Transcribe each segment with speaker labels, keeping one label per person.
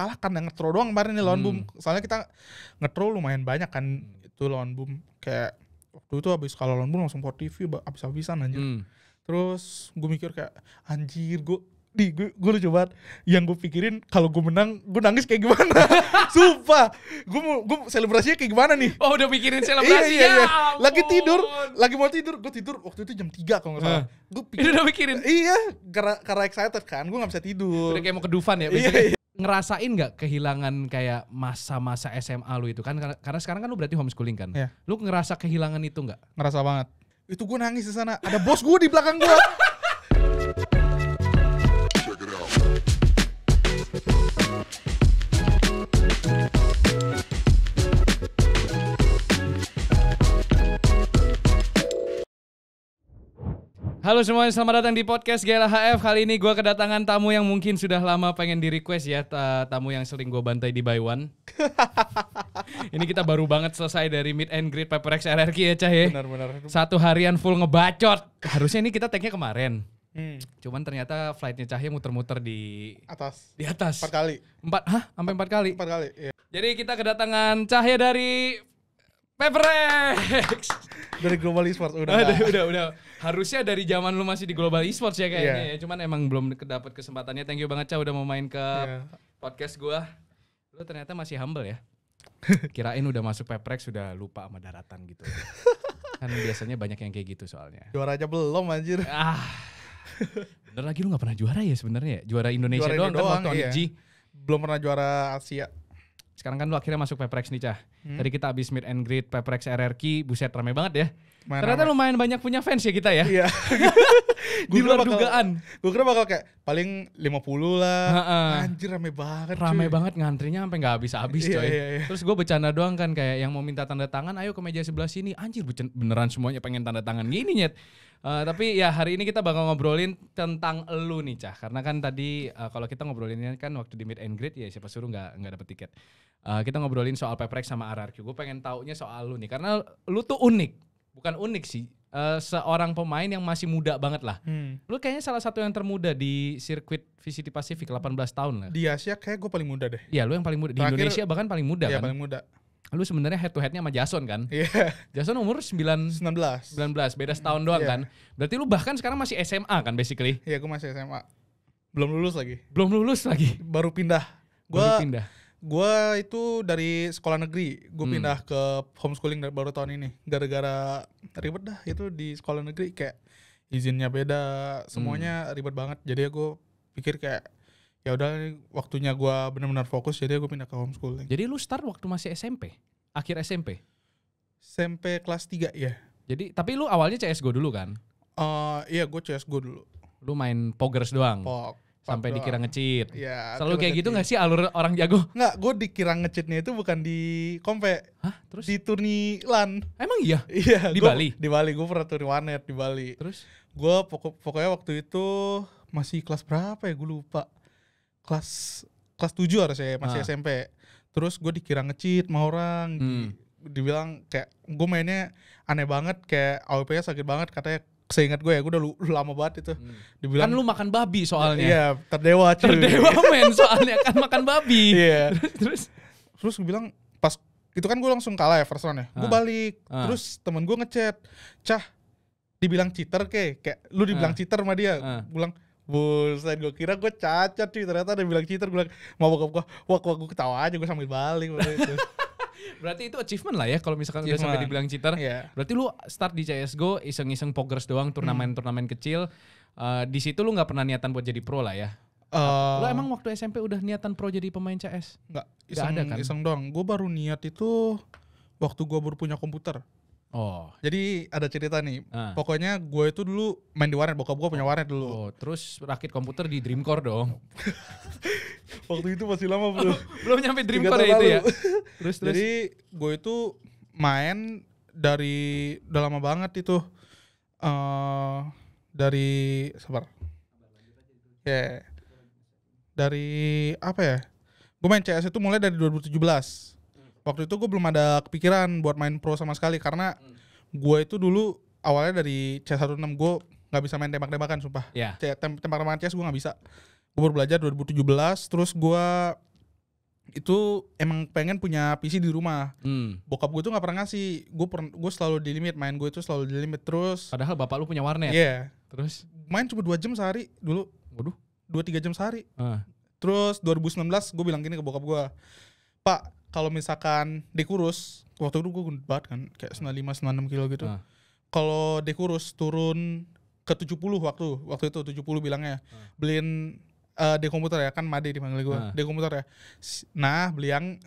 Speaker 1: kalah karena ngetro doang kemarin nih lawan hmm. boom. Soalnya kita ngetro lumayan banyak kan itu lawan boom. Kayak waktu itu habis kalau lawan boom langsung port TV habis-habisan anjir. Hmm. Terus gue mikir kayak anjir gue di gue, gue lucu coba yang gue pikirin kalau gue menang gue nangis kayak gimana sumpah gue mau gue selebrasinya kayak gimana nih oh udah pikirin iya, selebrasi iya, iya, iya. lagi tidur lagi mau tidur gue tidur waktu itu jam tiga kalau nggak salah gue pikirin, udah pikirin iya karena karena excited kan gue nggak bisa tidur udah kayak mau kedufan ya iya, iya ngerasain
Speaker 2: nggak kehilangan kayak masa-masa SMA lu itu kan karena sekarang kan lu berarti homeschooling kan yeah. lu ngerasa kehilangan itu nggak ngerasa banget itu gue nangis di sana ada bos gue di belakang gue Halo semuanya, selamat datang di podcast HF. Kali ini gue kedatangan tamu yang mungkin sudah lama pengen di request ya, tamu yang sering gue bantai di Buy One. ini kita baru banget selesai dari meet and greet X RRQ ya Cah ya. Benar, benar. Satu harian full ngebacot. Harusnya ini kita tagnya kemarin. Hmm. Cuman ternyata flightnya Cahya muter-muter di atas. Di atas. Empat kali. Empat, hah? Sampai empat kali. Empat kali. Iya. Jadi kita kedatangan Cahya dari
Speaker 1: Peprex. dari Global Esports udah udah, udah
Speaker 2: udah harusnya dari zaman lu masih di Global Esports ya kayaknya yeah. ya cuman emang belum dapat kesempatannya thank you banget Cah udah mau main ke yeah. podcast gua lu ternyata masih humble ya kirain udah masuk Peprex sudah lupa sama daratan gitu kan biasanya banyak yang kayak gitu
Speaker 1: soalnya juara aja belum anjir ah
Speaker 2: bener lagi lu nggak pernah juara ya sebenarnya ya? juara Indonesia juara doang, kan doang kan waktu iya. G. belum pernah juara Asia sekarang kan lu akhirnya masuk Peprex nih Cah. Hmm. Tadi kita habis meet and greet Peprex RRQ, buset rame banget ya. Main Ternyata rame. lumayan banyak punya fans ya kita ya. Iya. di luar bakal, dugaan. Gue kira bakal kayak paling 50 lah. Ha -ha. Anjir
Speaker 1: rame banget. Rame
Speaker 2: banget ngantrinya sampai nggak habis-habis iya, coy. Iya, iya, iya. Terus gue bercanda doang kan kayak yang mau minta tanda tangan ayo ke meja sebelah sini. Anjir beneran semuanya pengen tanda tangan gini nyet. Uh, tapi ya hari ini kita bakal ngobrolin tentang elu nih cah karena kan tadi uh, kalau kita ngobrolinnya kan waktu di meet and greet ya siapa suruh nggak nggak dapet tiket uh, kita ngobrolin soal peprek sama RRQ gue pengen taunya soal lu nih karena
Speaker 1: lu tuh unik
Speaker 2: bukan unik sih Eh, seorang pemain yang masih muda banget lah. Hmm. Lu kayaknya salah satu yang termuda di sirkuit VCT Pacific 18 hmm. tahun lah.
Speaker 1: Di Asia kayak gue paling muda
Speaker 2: deh. Iya, lu yang paling muda. Di Indonesia bahkan paling muda iya, kan. Iya, paling muda. Lu sebenarnya head to headnya sama Jason kan? Iya. Yeah. Jason umur 9 19. 19, beda setahun hmm, doang yeah. kan. Berarti lu bahkan sekarang masih SMA kan basically?
Speaker 1: Iya, yeah, gue masih SMA. Belum lulus lagi.
Speaker 2: Belum lulus lagi. Baru
Speaker 1: pindah. Gua Baru pindah gue itu dari sekolah negeri gue hmm. pindah ke homeschooling dari baru tahun ini gara-gara ribet dah itu di sekolah negeri kayak izinnya beda semuanya hmm. ribet banget jadi gue pikir kayak ya udah waktunya gue benar-benar fokus jadi gue pindah ke homeschooling jadi lu start waktu masih SMP akhir SMP SMP kelas 3 ya jadi tapi lu awalnya CS gue dulu kan uh, iya gue gue dulu lu main pogers doang Pog sampai dikira ngecit. Ya, Selalu kayak gitu nggak sih alur orang jago? Nggak, gue dikira ngecitnya itu bukan di kompe. Hah? Terus? Di turni LAN. Emang iya? Iya. Di gua, Bali? Di Bali, gue pernah turni wanet di Bali. Terus? Gue pokok, pokoknya waktu itu masih kelas berapa ya, gue lupa. Kelas kelas 7 harusnya, ya, masih nah. SMP. Terus gue dikira ngecit sama orang. Hmm. Di, dibilang kayak gue mainnya aneh banget kayak AWP-nya sakit banget katanya seingat gue ya gue udah lama banget itu hmm. dibilang kan lu makan babi soalnya iya terdewa cuy. terdewa men soalnya kan makan babi iya yeah. terus terus gue bilang pas itu kan gue langsung kalah ya first round ya ah. gue balik ah. terus temen gue ngechat cah dibilang cheater ke kayak lu dibilang ah. cheater sama dia ah. bilang Buset, gue kira gue cacat cuy, ternyata dia bilang cheater, gue bilang, mau bokap gue, wah gue ketawa aja, gue sambil balik. gitu.
Speaker 2: Berarti itu achievement lah ya kalau misalkan udah sampai dibilang cheater. Yeah. Berarti lu start di CS:GO iseng-iseng pokers doang turnamen-turnamen kecil. Uh, di situ lu nggak pernah niatan buat jadi pro lah ya. Uh, eh. lo
Speaker 1: emang waktu SMP udah niatan pro jadi pemain CS? Enggak, iseng, gak ada kan? Iseng doang. Gue baru niat itu waktu gue baru punya komputer. Oh. Jadi ada cerita nih. Ah. Pokoknya gue itu dulu main di warnet, bokap gue punya warnet dulu. Oh, terus rakit komputer di Dreamcore dong. Waktu itu masih lama belum.
Speaker 2: Oh, belum nyampe Dreamcore ya itu ya. terus terus. Jadi
Speaker 1: gue itu main dari udah lama banget itu. Uh, dari sabar. Ya. Yeah. Dari apa ya? Gue main CS itu mulai dari 2017 waktu itu gue belum ada kepikiran buat main pro sama sekali karena gue itu dulu awalnya dari C16 gue nggak bisa main tembak-tembakan sumpah. Yeah. Tembak-tembakan CS gue nggak bisa. Gue baru belajar 2017 terus gue itu emang pengen punya PC di rumah. Hmm. Bokap gue tuh nggak pernah ngasih. Gue gue selalu di limit main gue itu selalu di limit terus. Padahal bapak lu punya warnet. Iya. Yeah. Terus main cuma dua jam sehari dulu. Waduh. Dua tiga jam sehari. Uh. Terus 2019 gue bilang gini ke bokap gue, Pak, kalau misalkan dikurus waktu itu gue gendut banget kan kayak sembilan lima sembilan enam kilo gitu. Nah. Kalau dikurus turun ke tujuh puluh waktu waktu itu tujuh puluh bilangnya. Nah. Beliin uh, komputer ya kan Made dipanggil gue. Nah. komputer ya. Nah, beli yang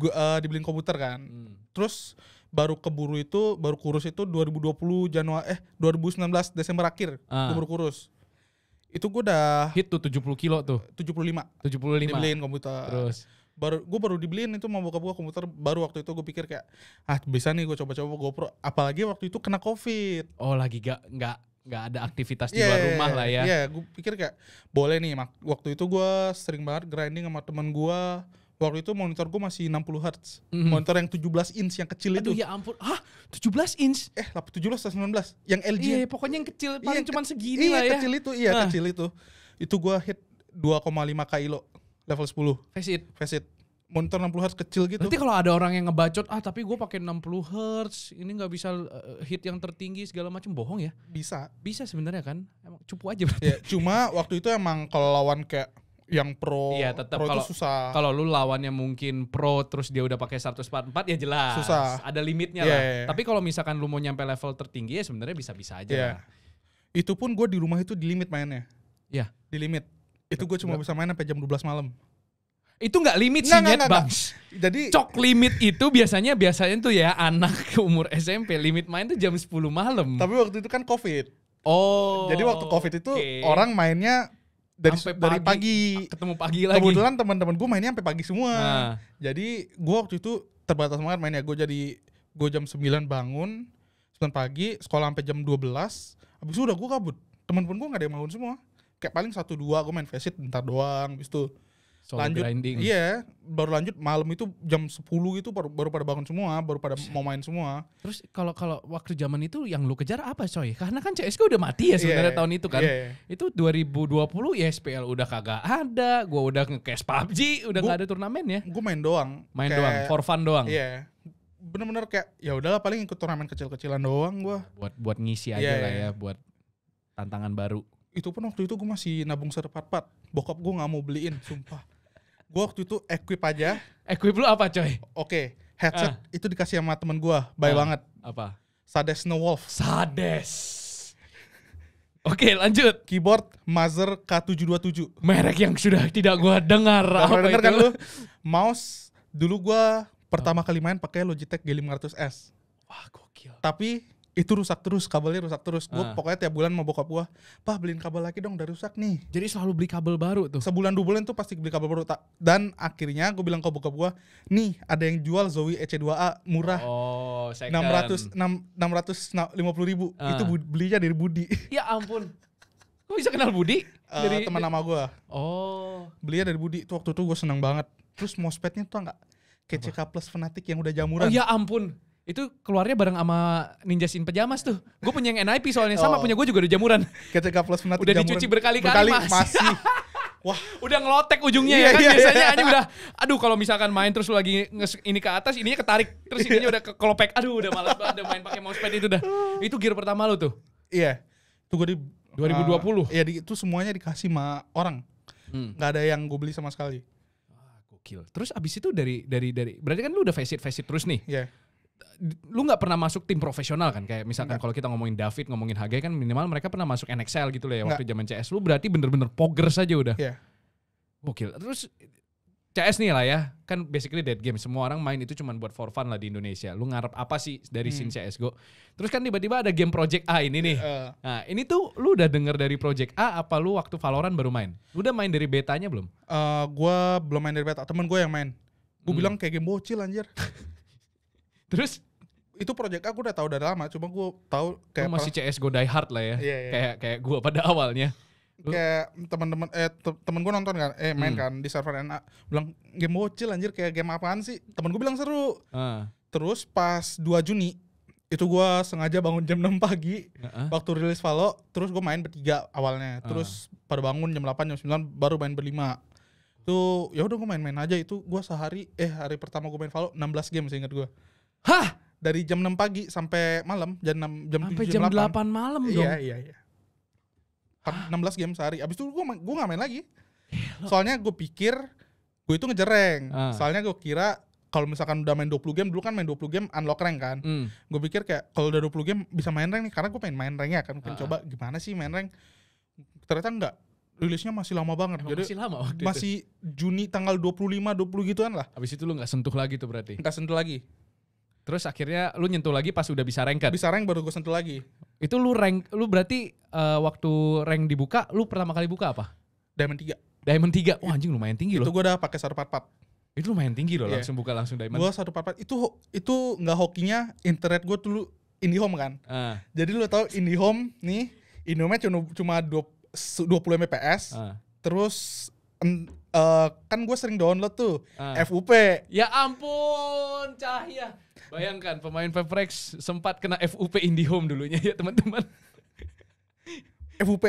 Speaker 1: gua, uh, dibeliin komputer kan. Hmm. Terus baru keburu itu baru kurus itu dua dua ribu puluh Januari eh dua ribu sembilan belas Desember akhir gue ah. baru kurus itu gue udah hit tuh puluh kilo tuh tujuh tujuh puluh lima puluh lima dibeliin komputer terus baru gue baru dibeliin itu mau buka buka komputer baru waktu itu gue pikir kayak ah bisa nih gue coba-coba GoPro apalagi waktu itu kena covid oh lagi gak nggak nggak ada aktivitas yeah, di iya, luar iya, rumah iya, lah ya ya yeah, gue pikir kayak boleh nih mak waktu itu gue sering banget grinding sama teman gue waktu itu monitor gue masih 60 hertz Mm. Monitor yang 17 inch yang kecil Aduh, itu. ya ampun. ah 17 inch? Eh, 17 atau 19. Yang LG. Iya, pokoknya yang kecil paling yeah, cuman segini iya, lah ya. kecil itu. Iya, ah. kecil itu. Itu gue hit 2,5 kilo level 10 face it face it monitor 60 Hz kecil gitu. Nanti kalau ada orang yang ngebacot, ah tapi gue pakai 60 Hz, ini
Speaker 2: nggak bisa uh, hit yang tertinggi segala macam bohong ya? Bisa. Bisa sebenarnya kan. Emang cupu aja berarti.
Speaker 1: Ya, cuma waktu itu emang kalau lawan kayak yang pro, ya, tetap pro kalau, itu susah. Kalau lu
Speaker 2: lawannya mungkin pro terus dia udah pakai 144 ya jelas. Susah. Ada limitnya yeah, lah. Yeah. Iya. Tapi kalau misalkan lu mau nyampe level tertinggi ya sebenarnya bisa-bisa aja. Yeah.
Speaker 1: Iya. Itu pun gue di rumah itu di limit mainnya. Iya. Yeah. Di limit itu gue cuma bisa main sampai jam 12 malam. Itu gak limit
Speaker 2: sih, Nyet, Bang. Jadi cok limit itu biasanya biasanya tuh ya anak umur SMP
Speaker 1: limit main tuh jam 10 malam. Tapi waktu itu kan Covid. Oh. Jadi waktu Covid itu okay. orang mainnya dari pagi, dari pagi ah, ketemu pagi lagi. Kebetulan teman-teman gue mainnya sampai pagi semua. Nah. Jadi gue waktu itu terbatas banget mainnya. Gue jadi gue jam 9 bangun, 9 pagi, sekolah sampai jam 12. abis itu udah gue kabut. Temen-temen gue gak ada yang bangun semua kayak paling satu dua gue main facet bentar doang bis itu Solo lanjut grinding. iya baru lanjut malam itu jam sepuluh gitu baru, baru pada bangun semua baru pada mau main semua terus kalau kalau waktu zaman itu yang lu kejar apa coy karena kan CSGO udah mati ya iya, sebenarnya yeah. tahun itu kan yeah.
Speaker 2: Iya. itu 2020 ya SPL udah kagak ada gua udah nge-cash PUBG udah gua, gak ada turnamen
Speaker 1: ya Gue main doang main kayak, doang for fun doang iya yeah bener-bener kayak ya udahlah paling ikut turnamen kecil-kecilan doang gua buat buat ngisi iya, aja yeah, lah yeah. ya buat tantangan baru itu pun waktu itu gue masih nabung serpat-pat. Bokap gue nggak mau beliin, sumpah. gue waktu itu equip aja. Equip lu apa coy? Oke, okay, headset uh. itu dikasih sama temen gue, baik uh, banget. Apa? Sades No Wolf. Sades. Oke lanjut. Keyboard Mazer K727. Merek yang sudah tidak gue dengar. apa denger itu? kan lu? Mouse dulu gue pertama oh. kali main pakai Logitech G500S. Wah gokil. Tapi itu rusak terus kabelnya rusak terus gue uh. Ah. pokoknya tiap bulan mau bokap gue pak beliin kabel lagi dong udah rusak nih jadi selalu beli kabel baru tuh sebulan dua bulan tuh pasti beli kabel baru tak dan akhirnya gue bilang ke bokap gue nih ada yang jual Zowie EC2A murah oh, enam ratus enam ratus lima puluh ribu uh. itu belinya dari Budi ya ampun Kok bisa kenal Budi? Uh, dari teman nama gue. Oh. Belinya dari Budi. tuh waktu itu gue seneng banget. Terus mosfetnya tuh enggak? KCK Plus Fanatik yang udah jamuran. Oh ya ampun. Itu keluarnya bareng
Speaker 2: sama Ninja Sin Pajamas tuh. Gue punya yang NIP soalnya sama oh. punya gue juga ada jamuran. Ketika plus menat udah jamuran, dicuci berkali-kali berkali, masih. masih. Wah, udah ngelotek ujungnya iya, ya kan iya, biasanya iya. udah aduh kalau misalkan main terus lu lagi ini ke atas ininya ketarik terus iya. ininya udah ke kelopek. Aduh udah malas banget udah main pakai mousepad itu dah. Itu gear
Speaker 1: pertama lu tuh. Iya. Itu gue di 2020. Uh, ya di, itu semuanya dikasih sama orang. Hmm. Gak ada yang gue beli sama sekali.
Speaker 2: Wah, gokil. Terus abis itu dari dari dari berarti kan lu udah face it terus nih. Iya. Yeah lu nggak pernah masuk tim profesional kan kayak misalkan kalau kita ngomongin David ngomongin Hage kan minimal mereka pernah masuk NXL gitu loh ya waktu zaman CS lu berarti bener-bener poger saja udah yeah. terus CS nih lah ya kan basically dead game semua orang main itu cuma buat for fun lah di Indonesia lu ngarep apa sih dari hmm. scene go terus kan tiba-tiba ada game Project A ini nih uh. nah ini tuh lu udah denger dari Project A apa lu waktu Valorant baru main lu udah main dari betanya belum
Speaker 1: uh, gua belum main dari beta temen gue yang main gue hmm. bilang kayak game bocil anjir Terus itu project aku udah tahu dari lama, cuma gue tahu kayak masih
Speaker 2: CS go die hard lah ya. Yeah, yeah. Kayak kayak gue pada awalnya.
Speaker 1: Kayak teman-teman eh temen gue nonton kan, eh main hmm. kan di server NA bilang game bocil anjir kayak game apaan sih? Temen gue bilang seru. Uh. Terus pas 2 Juni itu gue sengaja bangun jam 6 pagi uh -huh. waktu rilis Valo terus gue main bertiga awalnya ah. terus uh. pada bangun jam 8 jam 9 baru main berlima tuh ya udah gue main-main aja itu gue sehari eh hari pertama gue main Valo 16 game seingat gue Hah? Dari jam 6 pagi sampai malam, jam 6 jam sampai 7 jam, 8. 8 malam iya, dong. Iya, iya, iya. 16 game sehari. Abis itu gue gue gak main lagi. Hello. Soalnya gue pikir gue itu ngejereng. Ah. Soalnya gue kira kalau misalkan udah main 20 game dulu kan main 20 game unlock rank kan. Mm. Gue pikir kayak kalau udah 20 game bisa main rank nih karena gue pengen main rank ya kan. Pengen ah. coba gimana sih main rank. Ternyata enggak. Rilisnya masih lama banget. Emang Jadi masih lama waktu Masih itu. Masih Juni tanggal 25 20 gituan lah. Habis itu lu enggak sentuh lagi tuh berarti. Enggak sentuh lagi. Terus akhirnya lu nyentuh lagi pas udah
Speaker 2: bisa rank kan? Bisa rank baru gue sentuh lagi. Itu lu rank, lu berarti uh, waktu rank dibuka, lu
Speaker 1: pertama kali buka apa? Diamond 3. Diamond 3. Wah, anjing lumayan tinggi itu loh. Itu gue udah pakai 144. Itu lumayan tinggi loh yeah. langsung
Speaker 2: buka langsung diamond. Gua
Speaker 1: 144. Itu itu nggak hokinya internet gue dulu IndiHome kan. Uh. Jadi lu tau IndiHome nih, IndiHome cuma cuma 20 Mbps. Uh. Terus en, uh, kan gue sering download tuh uh. Ah. FUP.
Speaker 2: Ya ampun, cahaya Bayangkan pemain Peprex sempat
Speaker 1: kena FUP IndiHome dulunya ya teman-teman. FUP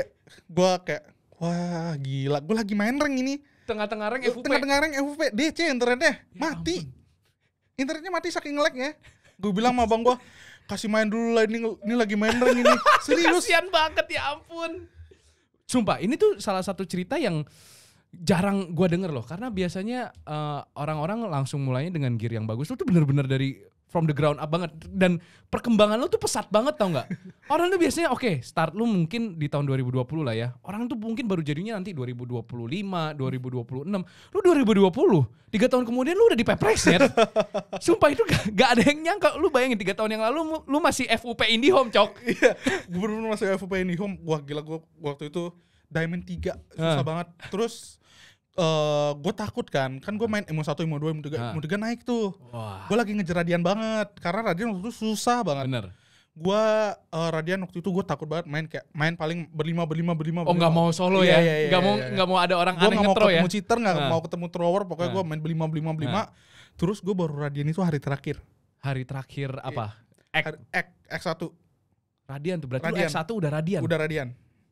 Speaker 1: gua kayak wah gila gua lagi main rank ini. Tengah-tengah rank FUP. Tengah-tengah rank FUP DC internetnya ya mati. Ampun. Internetnya mati saking lag ya. Gue bilang sama bang gua kasih main dulu lah ini, ini lagi main rank ini. Serius.
Speaker 2: Kasian banget ya ampun. Sumpah, ini tuh salah satu cerita yang jarang gua denger loh karena biasanya orang eh, orang-orang langsung mulainya dengan gear yang bagus itu tuh bener-bener dari from the ground up banget dan perkembangan lo tuh pesat banget tau nggak orang tuh biasanya oke okay, start lo mungkin di tahun 2020 lah ya orang tuh mungkin baru jadinya nanti 2025 2026 lo 2020 tiga tahun kemudian lo udah di ya sumpah itu gak, gak ada yang nyangka lo bayangin tiga tahun yang lalu lo masih FUP IndiHome cok
Speaker 1: iya gue bener, bener masih FUP IndiHome wah gila gue waktu itu Diamond 3 susah uh. banget terus uh, eh, gue takut kan kan gue main emo satu emo dua emo tiga emo tiga naik tuh gue lagi ngejar radian banget karena radian waktu itu susah banget bener gue uh, radian waktu itu gue takut banget main kayak main paling berlima berlima berlima oh nggak mau solo iya, ya nggak iya, iya, gak mau nggak iya, iya. mau ada orang gua aneh nggak mau ya? ketemu citer nggak mau ketemu thrower pokoknya gue main berlima berlima berlima terus gue baru radian itu hari terakhir hari terakhir iya. apa X X X satu radian tuh berarti X satu udah radian udah radian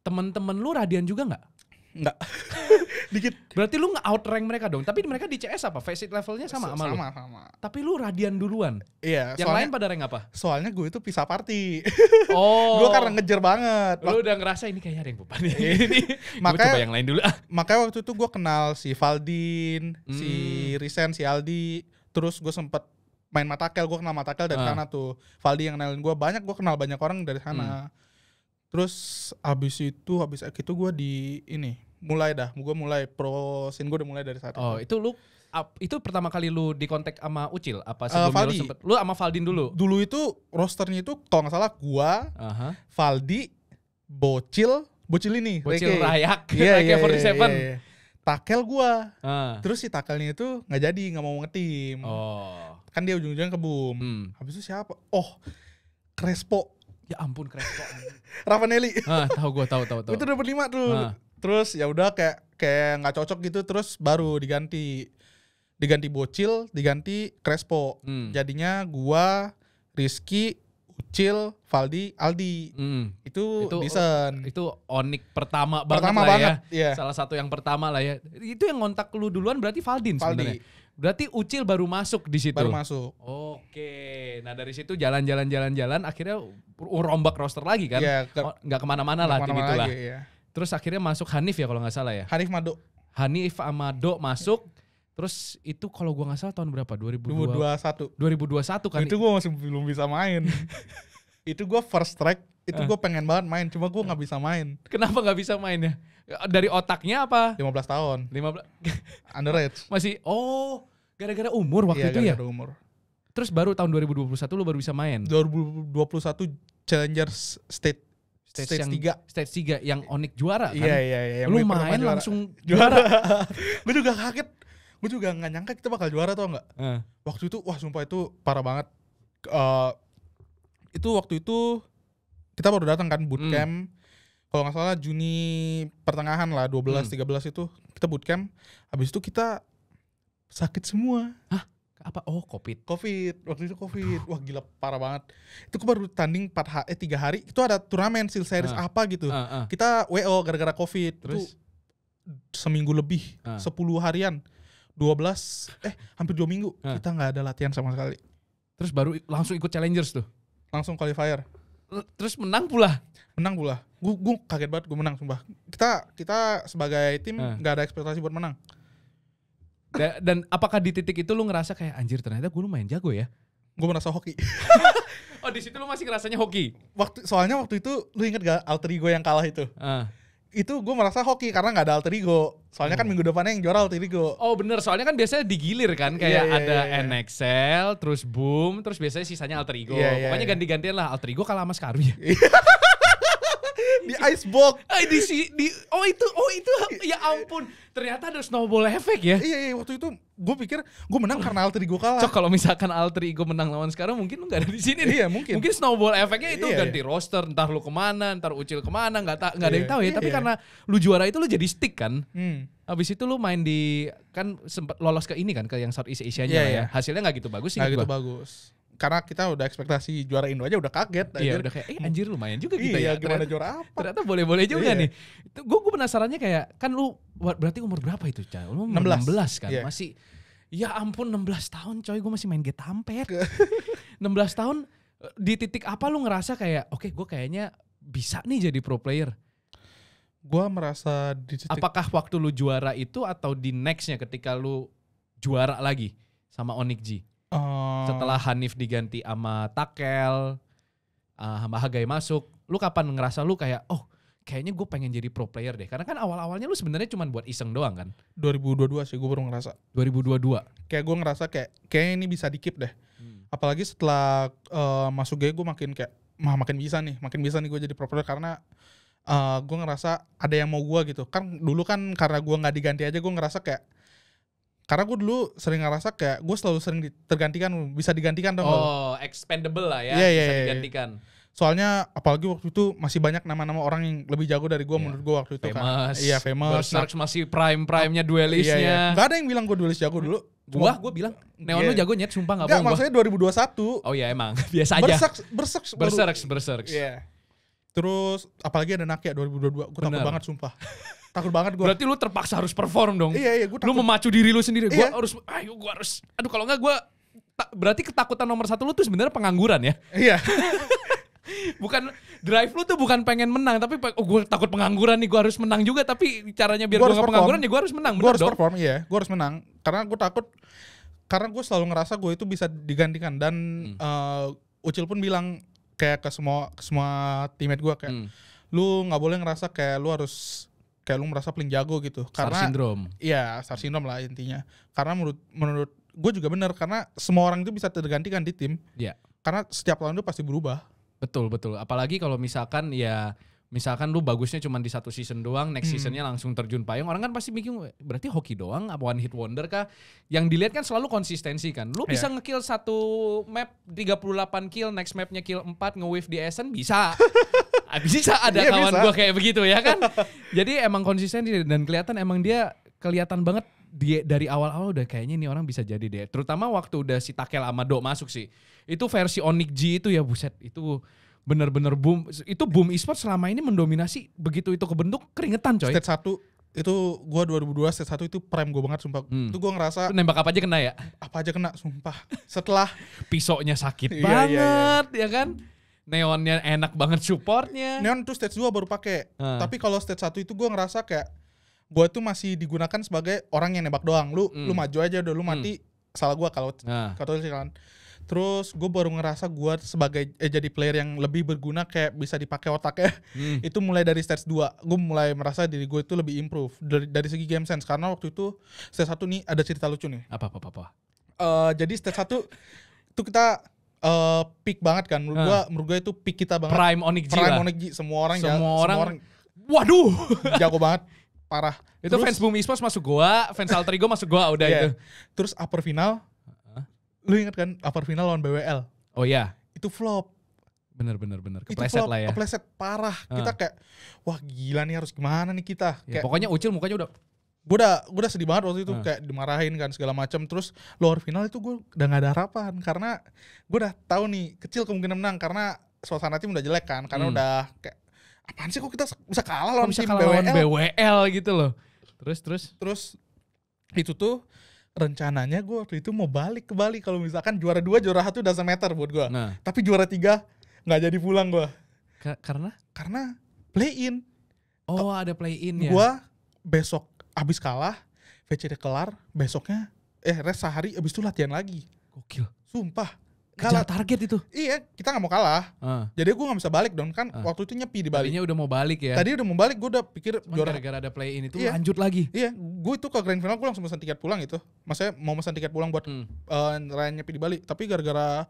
Speaker 1: temen-temen lu radian
Speaker 2: juga nggak Enggak. Dikit. Berarti lu nggak outrank mereka dong. Tapi mereka di CS apa? it levelnya sama sama sama, sama.
Speaker 1: Tapi lu radian duluan.
Speaker 2: Iya. Yang soalnya, lain
Speaker 1: pada rank apa? Soalnya gue itu pisah party. Oh. gue karena ngejar banget. Lu udah
Speaker 2: ngerasa ini kayaknya ada yang beban ya. ini. makanya coba yang lain dulu ah.
Speaker 1: Makanya waktu itu gue kenal si Valdin, hmm. si Risen, si Aldi. Terus gue sempet main Matakel, gue kenal Matakel dari uh. sana tuh. Valdi yang kenalin gue banyak, gue kenal banyak orang dari sana. Hmm. Terus abis itu habis itu gue di ini mulai dah, gue mulai pro scene gue udah mulai dari saat itu. Oh, itu lu itu pertama kali lu di kontak sama Ucil apa eh, sebelumnya uh, Valdi. lu lu sama Valdin dulu? Dulu itu rosternya itu kalau nggak salah gua, uh -huh. Valdi, Bocil, Bocil ini, Bocil Reke. Rayak, yeah, iya, Rayak yeah, 47. Yeah, yeah, yeah. Takel gua. Uh. Terus si Takelnya itu nggak jadi, nggak mau ngetim. Oh. Kan dia ujung-ujungnya ke boom. Hmm. Habis itu siapa? Oh, Crespo. Ya ampun keren kok. Ravanelli. Ah, tahu gue tahu tahu tahu. Itu dapat lima tuh. Ah. Terus ya udah kayak kayak nggak cocok gitu terus baru diganti diganti Bocil, diganti Crespo. Hmm. Jadinya gua Rizky Ucil, Valdi, Aldi. hmm. Itu itu Disen.
Speaker 2: Itu onik pertama banget pertama lah ya. banget, ya. Yeah. Salah satu yang pertama lah ya. Itu yang ngontak lu duluan berarti Valdin sebenarnya. Berarti Ucil baru masuk di situ. Baru masuk. Oke. Nah dari situ jalan-jalan jalan-jalan akhirnya rombak roster lagi kan? Iya. Ke, oh, gak kemana-mana lah tim gitu lah. Ya. Terus akhirnya masuk Hanif ya kalau nggak salah ya. Hanif Mado. Hanif Amado masuk. Terus itu kalau
Speaker 1: gua nggak salah tahun berapa? 2021. 2021 kan. Itu gua masih belum bisa main. itu gua first track, itu uh. gua pengen banget main, cuma gue nggak bisa main.
Speaker 2: Kenapa nggak bisa main ya? Dari otaknya apa? 15 tahun. 15 underage. Masih oh, gara-gara umur waktu iya, itu gara -gara ya? umur. Terus baru tahun 2021 lu baru bisa main. 2021
Speaker 1: Challenger State Stage, stage yang, 3 Stage 3 yang Onik juara iya, kan? Iya iya iya. Lu main juara. langsung juara. gue juga kaget. Gue juga gak nyangka kita bakal juara tau nggak? Uh. Waktu itu wah sumpah itu parah banget. Uh, itu waktu itu kita baru datang kan bootcamp. Hmm kalau nggak salah Juni pertengahan lah 12 hmm. 13 itu kita bootcamp. Habis itu kita sakit semua. Hah? Apa? Oh, Covid. Covid. Waktu itu Covid. Wah, gila parah banget. Itu aku baru tanding 4 hari, eh 3 hari. Itu ada turnamen sil series uh. apa gitu. Uh, uh. Kita WO gara-gara Covid. Terus itu seminggu lebih, uh. 10 harian. 12 eh hampir dua minggu uh. kita nggak ada latihan sama sekali. Terus baru langsung ikut challengers tuh. Langsung qualifier terus menang pula menang pula gue gue kaget banget gue menang sumpah kita kita sebagai tim hmm. nggak ada ekspektasi buat menang dan, dan apakah di titik itu lu ngerasa kayak anjir ternyata gue lumayan jago ya gue merasa hoki oh di situ lu masih ngerasanya hoki waktu soalnya waktu itu lu inget gak alter ego yang kalah itu uh itu gue merasa hoki karena nggak ada alter ego. Soalnya kan hmm. kan minggu depannya yang juara alter ego.
Speaker 2: Oh bener, soalnya kan biasanya digilir kan iya, kayak yeah, yeah, ada yeah, yeah. NXL, terus Boom, terus biasanya sisanya alter ego. Yeah, yeah, Pokoknya yeah. ganti-gantian lah alter ego kalah sama Skaru ya
Speaker 1: di ice icebox. Eh, di si di oh itu oh itu ya ampun. Ternyata ada snowball efek ya. Iya, iya waktu itu gue pikir gue menang karena alter ego kalah. Cok
Speaker 2: kalau misalkan alter ego menang lawan sekarang mungkin lu gak ada di sini. Iya mungkin. Mungkin snowball efeknya itu iya, ganti iya. roster, ntar lu kemana, ntar ucil kemana, nggak tak nggak ada yang iya. tahu ya. Iya, Tapi iya. karena lu juara itu lu jadi stick kan. Hmm. Abis itu lu main di kan sempat lolos ke ini kan ke yang Southeast
Speaker 1: Asia nya yeah, iya, ya. Iya. Hasilnya nggak gitu bagus sih. Gak gitu bagus karena kita udah ekspektasi juara Indo aja udah kaget iya, anjir. Iya, udah kayak eh anjir lumayan juga kita gitu iya, ya. gimana ternyata, juara apa?
Speaker 2: Ternyata boleh-boleh juga iya. nih. Itu gua, penasarannya kayak kan lu berarti umur berapa itu, Cah? Lu 16. 16 kan? Iya. Masih Ya ampun 16 tahun coy, gue masih main game tampet. 16 tahun eh, di titik apa lu ngerasa kayak oke okay, gue kayaknya bisa nih jadi pro player? Gue merasa di titik Apakah waktu lu juara itu atau di nextnya ketika lu juara lagi sama Onyx G? Eh, setelah Hanif diganti sama Takel, uh, sama Hagai masuk, lu kapan ngerasa lu kayak oh kayaknya gue pengen jadi pro player deh. Karena kan
Speaker 1: awal-awalnya lu sebenarnya cuma buat iseng doang kan? 2022 sih gue baru ngerasa.
Speaker 2: 2022.
Speaker 1: Kayak gue ngerasa kayak kayaknya ini bisa dikip deh. Hmm. Apalagi setelah uh, masuk gaya gue makin kayak mah makin bisa nih, makin bisa nih gue jadi pro player karena uh, gue ngerasa ada yang mau gue gitu. Kan dulu kan karena gue gak diganti aja gue ngerasa kayak karena gue dulu sering ngerasa kayak gue selalu sering tergantikan bisa digantikan dong oh expendable lah ya yeah, yeah, bisa yeah, iya. digantikan soalnya apalagi waktu itu masih banyak nama-nama orang yang lebih jago dari gue yeah. menurut gue waktu itu kan. famous, kan iya famous nah,
Speaker 2: masih prime prime nya ah, duelisnya yeah, iya. Gak ada
Speaker 1: yang bilang gue duelis jago dulu gue gua gue bilang iya. neon yeah. lu jago nyet sumpah nggak bohong maksudnya 2021 oh iya emang biasa aja berserks berserks berserks berserks yeah. terus apalagi ada Nakia 2022 gue takut banget sumpah takut banget gue. Berarti lu terpaksa harus perform dong. Iya iya gue takut. Lu memacu diri lu sendiri. Iya. Gue harus,
Speaker 2: ayo gue harus. Aduh kalau nggak gue, berarti ketakutan nomor satu lu tuh sebenarnya pengangguran ya? Iya. bukan drive lu tuh bukan pengen menang tapi oh gue takut pengangguran nih gue harus menang juga tapi caranya biar gue gak pengangguran ya gue harus menang gue harus dong?
Speaker 1: perform iya gue harus menang karena gue takut karena gue selalu ngerasa gue itu bisa digantikan dan hmm. uh, Ucil pun bilang kayak ke semua ke semua timet gue kayak hmm. lu nggak boleh ngerasa kayak lu harus kayak lu merasa paling jago gitu. Star karena syndrome. Iya, star syndrome lah intinya. Karena menurut menurut gue juga bener karena semua orang itu bisa tergantikan di tim. Iya. Karena setiap tahun itu pasti berubah.
Speaker 2: Betul betul. Apalagi kalau misalkan ya misalkan lu bagusnya cuma di satu season doang, next hmm. seasonnya langsung terjun payung, orang kan pasti mikir berarti hoki doang, apa one hit wonder kah? Yang dilihat kan selalu konsistensi kan. Lu yeah. bisa iya. ngekill satu map 38 kill, next mapnya kill 4, nge-wave di Essen bisa. Ah, bisa ada yeah, kawan gue kayak begitu ya kan. Jadi emang konsisten dan kelihatan emang dia kelihatan banget dia dari awal-awal udah kayaknya ini orang bisa jadi deh. Terutama waktu udah si Takel Do masuk sih. Itu versi Onyx G itu ya buset itu
Speaker 1: bener-bener boom. Itu boom e-sport selama ini mendominasi begitu itu kebentuk keringetan coy. set satu itu gua 2002 set satu itu prime gua banget sumpah. Hmm. Itu gua ngerasa nembak apa aja kena ya? Apa aja kena sumpah. Setelah pisoknya sakit banget iya, iya, iya. ya kan?
Speaker 2: Neonnya enak banget supportnya.
Speaker 1: Neon tuh stage 2 baru pakai. Hmm. Tapi kalau stage satu itu gua ngerasa kayak gua tuh masih digunakan sebagai orang yang nembak doang. Lu hmm. lu maju aja udah lu mati. Hmm. Salah gua kalau hmm. Ah. kalau terus gue baru ngerasa gue sebagai eh, jadi player yang lebih berguna kayak bisa dipakai otaknya hmm. itu mulai dari stage 2 gue mulai merasa diri gue itu lebih improve dari, dari segi game sense karena waktu itu stage satu nih ada cerita lucu nih apa apa apa, apa. Uh, jadi stage satu itu kita uh, peak banget kan menurut uh. Ah. gue menurut gue itu peak kita banget prime Onyx prime Onyx semua orang semua, ya, orang, semua orang waduh jago banget parah
Speaker 2: itu terus, fans Bumi Esports masuk gua fans Altri ego masuk gua udah yeah. itu terus upper final
Speaker 1: lu inget kan upper final lawan BWL? Oh iya. Itu flop.
Speaker 2: Bener bener bener. Kepleset itu flop, lah ya. Kepleset parah. Uh. Kita
Speaker 1: kayak wah gila nih harus gimana nih kita. Ya, kayak, pokoknya Ucil mukanya udah gue udah gue udah sedih banget waktu itu uh. kayak dimarahin kan segala macam terus luar final itu gue udah gak ada harapan karena gue udah tahu nih kecil kemungkinan menang karena suasana tim udah jelek kan karena hmm. udah kayak apaan sih kok kita bisa kalah lawan bisa tim kalah BWL? BWL gitu loh terus terus terus itu tuh rencananya gue waktu itu mau balik ke Bali kalau misalkan juara dua juara satu udah semeter buat gue nah. tapi juara tiga nggak jadi pulang gue Ka karena karena play in oh ada play in ya gue besok abis kalah VCD kelar besoknya eh rest sehari abis itu latihan lagi gokil sumpah kalah Kejar target itu. Iya, kita nggak mau kalah. Uh. Jadi gue nggak bisa balik dong kan uh. waktu itu nyepi di Bali. udah mau balik ya. Tadi udah mau balik, gue udah pikir Gara-gara ada play in itu iya. lanjut lagi. Iya, gue itu ke grand final gue langsung pesan tiket pulang itu. Maksudnya mau pesan tiket pulang buat hmm. uh, nyepi di Bali. Tapi gara-gara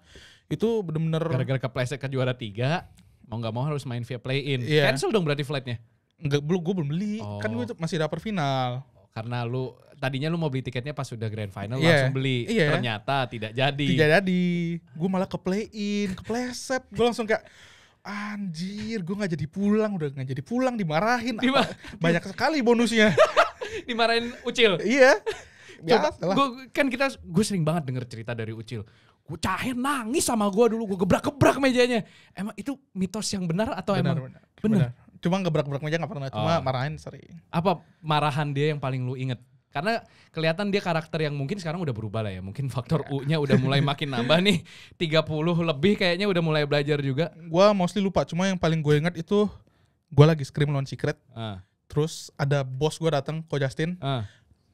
Speaker 1: itu bener-bener. Gara-gara kepleset ke juara tiga, mau nggak mau harus main via play in. Yeah. Cancel
Speaker 2: dong berarti flightnya. nggak belum gue belum beli. Kan oh. Kan gue masih dapet final. Oh, karena lu tadinya lu mau beli tiketnya pas sudah grand final yeah. langsung beli. Yeah. Ternyata tidak jadi. Tidak
Speaker 1: jadi. Gue malah ke play in, kepleset. Gue langsung kayak anjir gue nggak jadi pulang udah nggak jadi pulang dimarahin Dima apa? banyak sekali bonusnya dimarahin ucil iya Coba, gue kan kita gue sering
Speaker 2: banget denger cerita dari Ucil. Gue cahir nangis sama gue dulu, gue gebrak-gebrak mejanya. Emang itu
Speaker 1: mitos yang benar atau benar, emang benar? Benar. benar. Cuma gebrak-gebrak meja gak pernah, cuma oh. marahin
Speaker 2: sering. Apa marahan dia yang paling lu inget karena kelihatan dia karakter yang mungkin sekarang udah berubah lah ya. Mungkin
Speaker 1: faktor yeah. U-nya udah mulai makin nambah nih.
Speaker 2: 30 lebih kayaknya udah mulai belajar juga.
Speaker 1: Gua mostly lupa, cuma yang paling gue ingat itu gue lagi scream lawan secret. Uh. Terus ada bos gue datang, Ko Justin. Uh.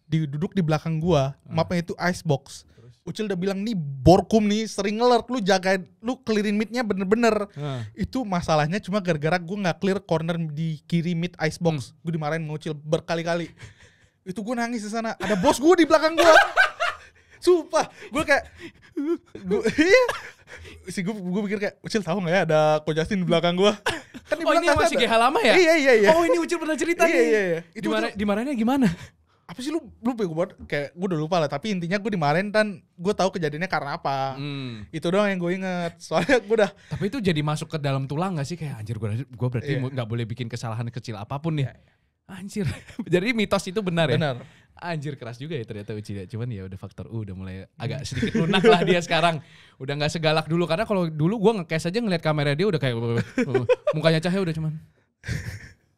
Speaker 1: Duduk di belakang gue, uh. Ah. mapnya itu icebox. Ucil udah bilang nih Borkum nih sering alert lu jagain lu clearin midnya bener-bener uh. itu masalahnya cuma gara-gara gue nggak clear corner di kiri mid icebox hmm. gue dimarahin sama Ucil berkali-kali itu gue nangis di sana ada bos gue di belakang gue sumpah gue kayak gue iya si gue gue pikir kayak Ucil tahu nggak ya ada Ko Justin di belakang gue kan di oh, ini masih kayak lama ya iya iya iya oh ini Ucil pernah cerita iya, nih iya iya itu dimana mana gimana apa sih lu lu pikir banget kayak gue udah lupa lah tapi intinya gue kemarin dan gue tahu kejadiannya karena apa hmm. itu doang yang gue inget soalnya gue udah tapi itu jadi masuk ke
Speaker 2: dalam tulang gak sih kayak anjir gue gue berarti iya. nggak yeah. boleh bikin kesalahan kecil apapun nih yeah, yeah.
Speaker 1: Anjir.
Speaker 2: Jadi mitos itu benar ya? Benar. Anjir keras juga ya ternyata Uchida. Ya. Cuman ya udah faktor U udah mulai hmm. agak sedikit lunak lah dia sekarang. Udah gak segalak dulu karena kalau dulu gue ngekes aja ngeliat kamera dia udah kayak
Speaker 1: mukanya Cahaya udah cuman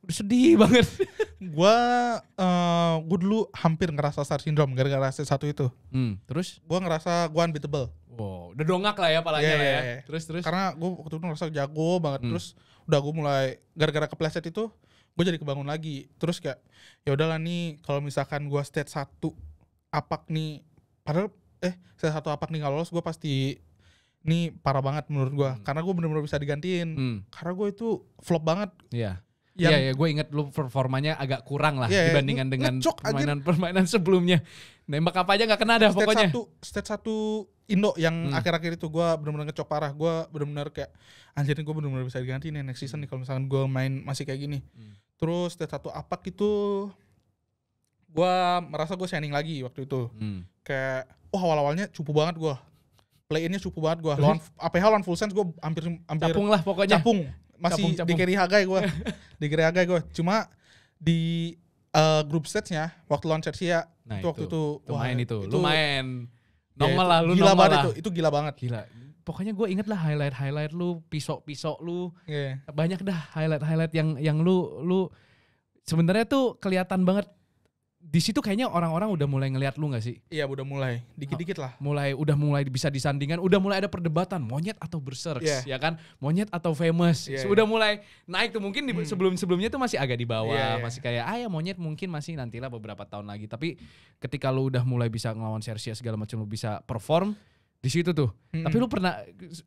Speaker 1: udah sedih banget. Gue uh, gua dulu hampir ngerasa star syndrome gara-gara set satu itu. Hmm, terus gue ngerasa gue unbeatable.
Speaker 2: Wow, udah dongak lah ya palanya yeah, lah ya. Yeah,
Speaker 1: Terus terus. Karena gue waktu itu ngerasa jago banget hmm. terus udah gue mulai gara-gara kepleset itu gue jadi kebangun lagi terus kayak ya udahlah nih kalau misalkan gue state satu apak nih padahal eh state satu apak nih nggak lolos gue pasti ini parah banget menurut gue hmm. karena gue bener-bener bisa digantiin hmm. karena gue itu flop banget iya yeah. Iya, yeah, yeah, gue inget lu performanya agak kurang lah yeah, iya. dibandingan dengan permainan-permainan sebelumnya. Nembak apa aja nggak kena dah pokoknya. Satu, stage satu Indo yang akhir hmm. akhir-akhir itu gue bener-bener ngecok parah. Gue bener-bener kayak anjir gue bener-bener bisa diganti nih next season nih kalau misalkan gue main masih kayak gini. Hmm terus t satu apa gitu gua merasa gue shining lagi waktu itu hmm. kayak oh awal awalnya cupu banget gua. play innya cupu banget gue lawan APH lawan full sense gue hampir hampir capung lah pokoknya capung masih capung, capung. di carry hagai ya gue di carry hagai ya gue cuma di uh, eh, grup stage waktu lawan Chelsea ya nah, itu, itu waktu itu lumayan itu, itu lumayan Normal ya, lah lu gila banget lah. itu itu gila banget gila
Speaker 2: pokoknya gue inget lah highlight highlight lu pisok-pisok lu yeah. banyak dah highlight highlight yang yang lu lu sebenarnya tuh kelihatan banget di situ kayaknya orang-orang udah mulai ngelihat lu nggak sih? Iya, udah mulai. Dikit-dikit lah. Mulai udah mulai bisa disandingkan, udah mulai ada perdebatan monyet atau berserks, yeah. ya kan? Monyet atau famous. Yeah, Sudah iya. yeah. mulai naik tuh mungkin hmm. sebelum-sebelumnya tuh masih agak di bawah, yeah, yeah. masih kayak ah ya monyet mungkin masih nantilah beberapa tahun lagi, tapi ketika lu udah mulai bisa ngelawan Sersia segala macam lu bisa perform di situ tuh. Mm-hmm. Tapi lu pernah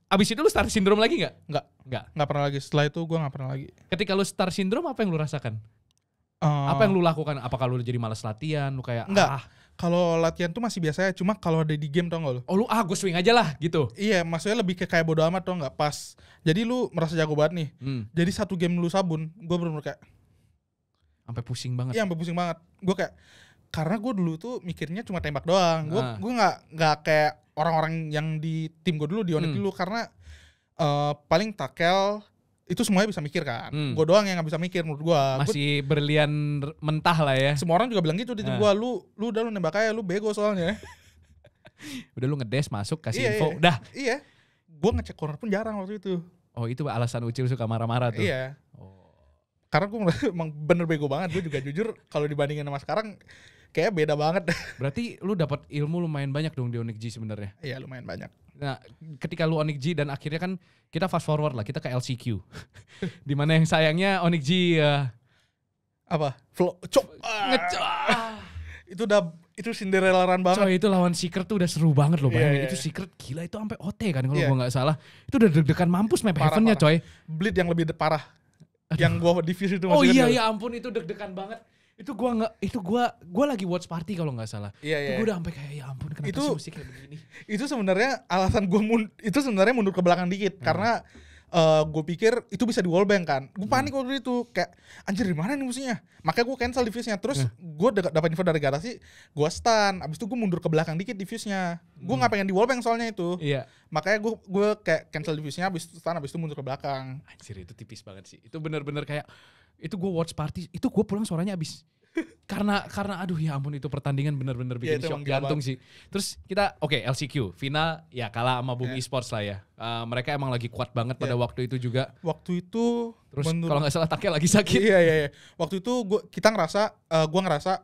Speaker 2: abis itu lu star syndrome lagi nggak? Nggak. Nggak. Nggak pernah lagi. Setelah itu gue nggak pernah lagi. Ketika lu star syndrome apa yang lu rasakan? Uh, apa yang lu lakukan? apa kalau lu jadi malas latihan? Lu kayak nggak.
Speaker 1: Ah. Kalau latihan tuh masih biasa ya, cuma kalau ada di game tau gak lu? Oh lu ah gue swing aja lah gitu. Iya, maksudnya lebih ke kayak bodo amat tau nggak pas. Jadi lu merasa jago banget nih. Mm. Jadi satu game lu sabun, gue bener-bener kayak
Speaker 2: sampai pusing banget. Iya, sampai
Speaker 1: pusing banget. Gue kayak karena gue dulu tuh mikirnya cuma tembak doang. Gue nah. gue nggak nggak kayak orang-orang yang di tim gue dulu di Onik hmm. dulu karena uh, paling takel itu semuanya bisa mikir kan hmm. gue doang yang nggak bisa mikir menurut gue masih
Speaker 2: gua, berlian mentah lah ya semua orang juga bilang gitu di tim uh. Ah. gue
Speaker 1: lu lu udah lu nembak aja lu bego soalnya
Speaker 2: udah lu ngedes masuk kasih iya, info iya. udah iya gue ngecek corner
Speaker 1: pun jarang waktu itu
Speaker 2: oh itu alasan Ucil suka marah-marah tuh iya sekarang gue emang bener bego banget gue juga jujur kalau dibandingin sama sekarang kayak beda banget berarti lu dapat ilmu lumayan banyak dong di Onyx G sebenarnya
Speaker 1: iya lumayan banyak
Speaker 2: nah ketika lu Onyx G dan akhirnya kan kita fast forward lah kita ke LCQ dimana yang sayangnya Onyx G uh, apa flow cok ah. itu udah itu Cinderella run banget. Coy itu lawan Secret tuh udah seru banget loh bayangin. Yeah, yeah. Itu iya. Secret gila itu sampai OT kan kalau yeah. gua nggak salah. Itu udah deg-degan mampus map heavennya coy. Bleed yang lebih parah. Aduh. yang gua di itu itu Oh iya iya ampun itu deg-degan banget. Itu gua
Speaker 1: nggak itu gua gua lagi watch party kalau nggak salah. Iya, iya. Itu iya. gua udah sampai kayak ya ampun kenapa itu, sih musik kayak begini. Itu sebenarnya alasan gua mun, itu sebenarnya mundur ke belakang dikit hmm. karena uh, eh, gue pikir itu bisa di wallbang kan gue hmm. panik hmm. waktu itu kayak anjir di mana nih musuhnya makanya gue cancel diffuse-nya terus hmm. gue dapat info dari garasi gue stun abis itu gue mundur ke belakang dikit diffuse-nya gue hmm. nggak gak pengen di wallbang soalnya itu yeah. makanya gue gue kayak cancel diffuse-nya abis itu stun abis itu mundur ke belakang
Speaker 2: anjir itu tipis banget sih itu
Speaker 1: bener-bener kayak itu gue watch party itu gue pulang suaranya abis
Speaker 2: karena karena aduh ya ampun itu pertandingan bener-bener bikin yeah, shock jantung sih. Terus kita oke okay, LCQ final ya kalah sama Bumi yeah. Esports lah ya. Uh, mereka emang lagi kuat banget yeah. pada ya. waktu itu juga.
Speaker 1: Waktu itu terus kalau nggak salah Takia lagi sakit. Iya iya iya. Waktu itu gua kita ngerasa uh, gua ngerasa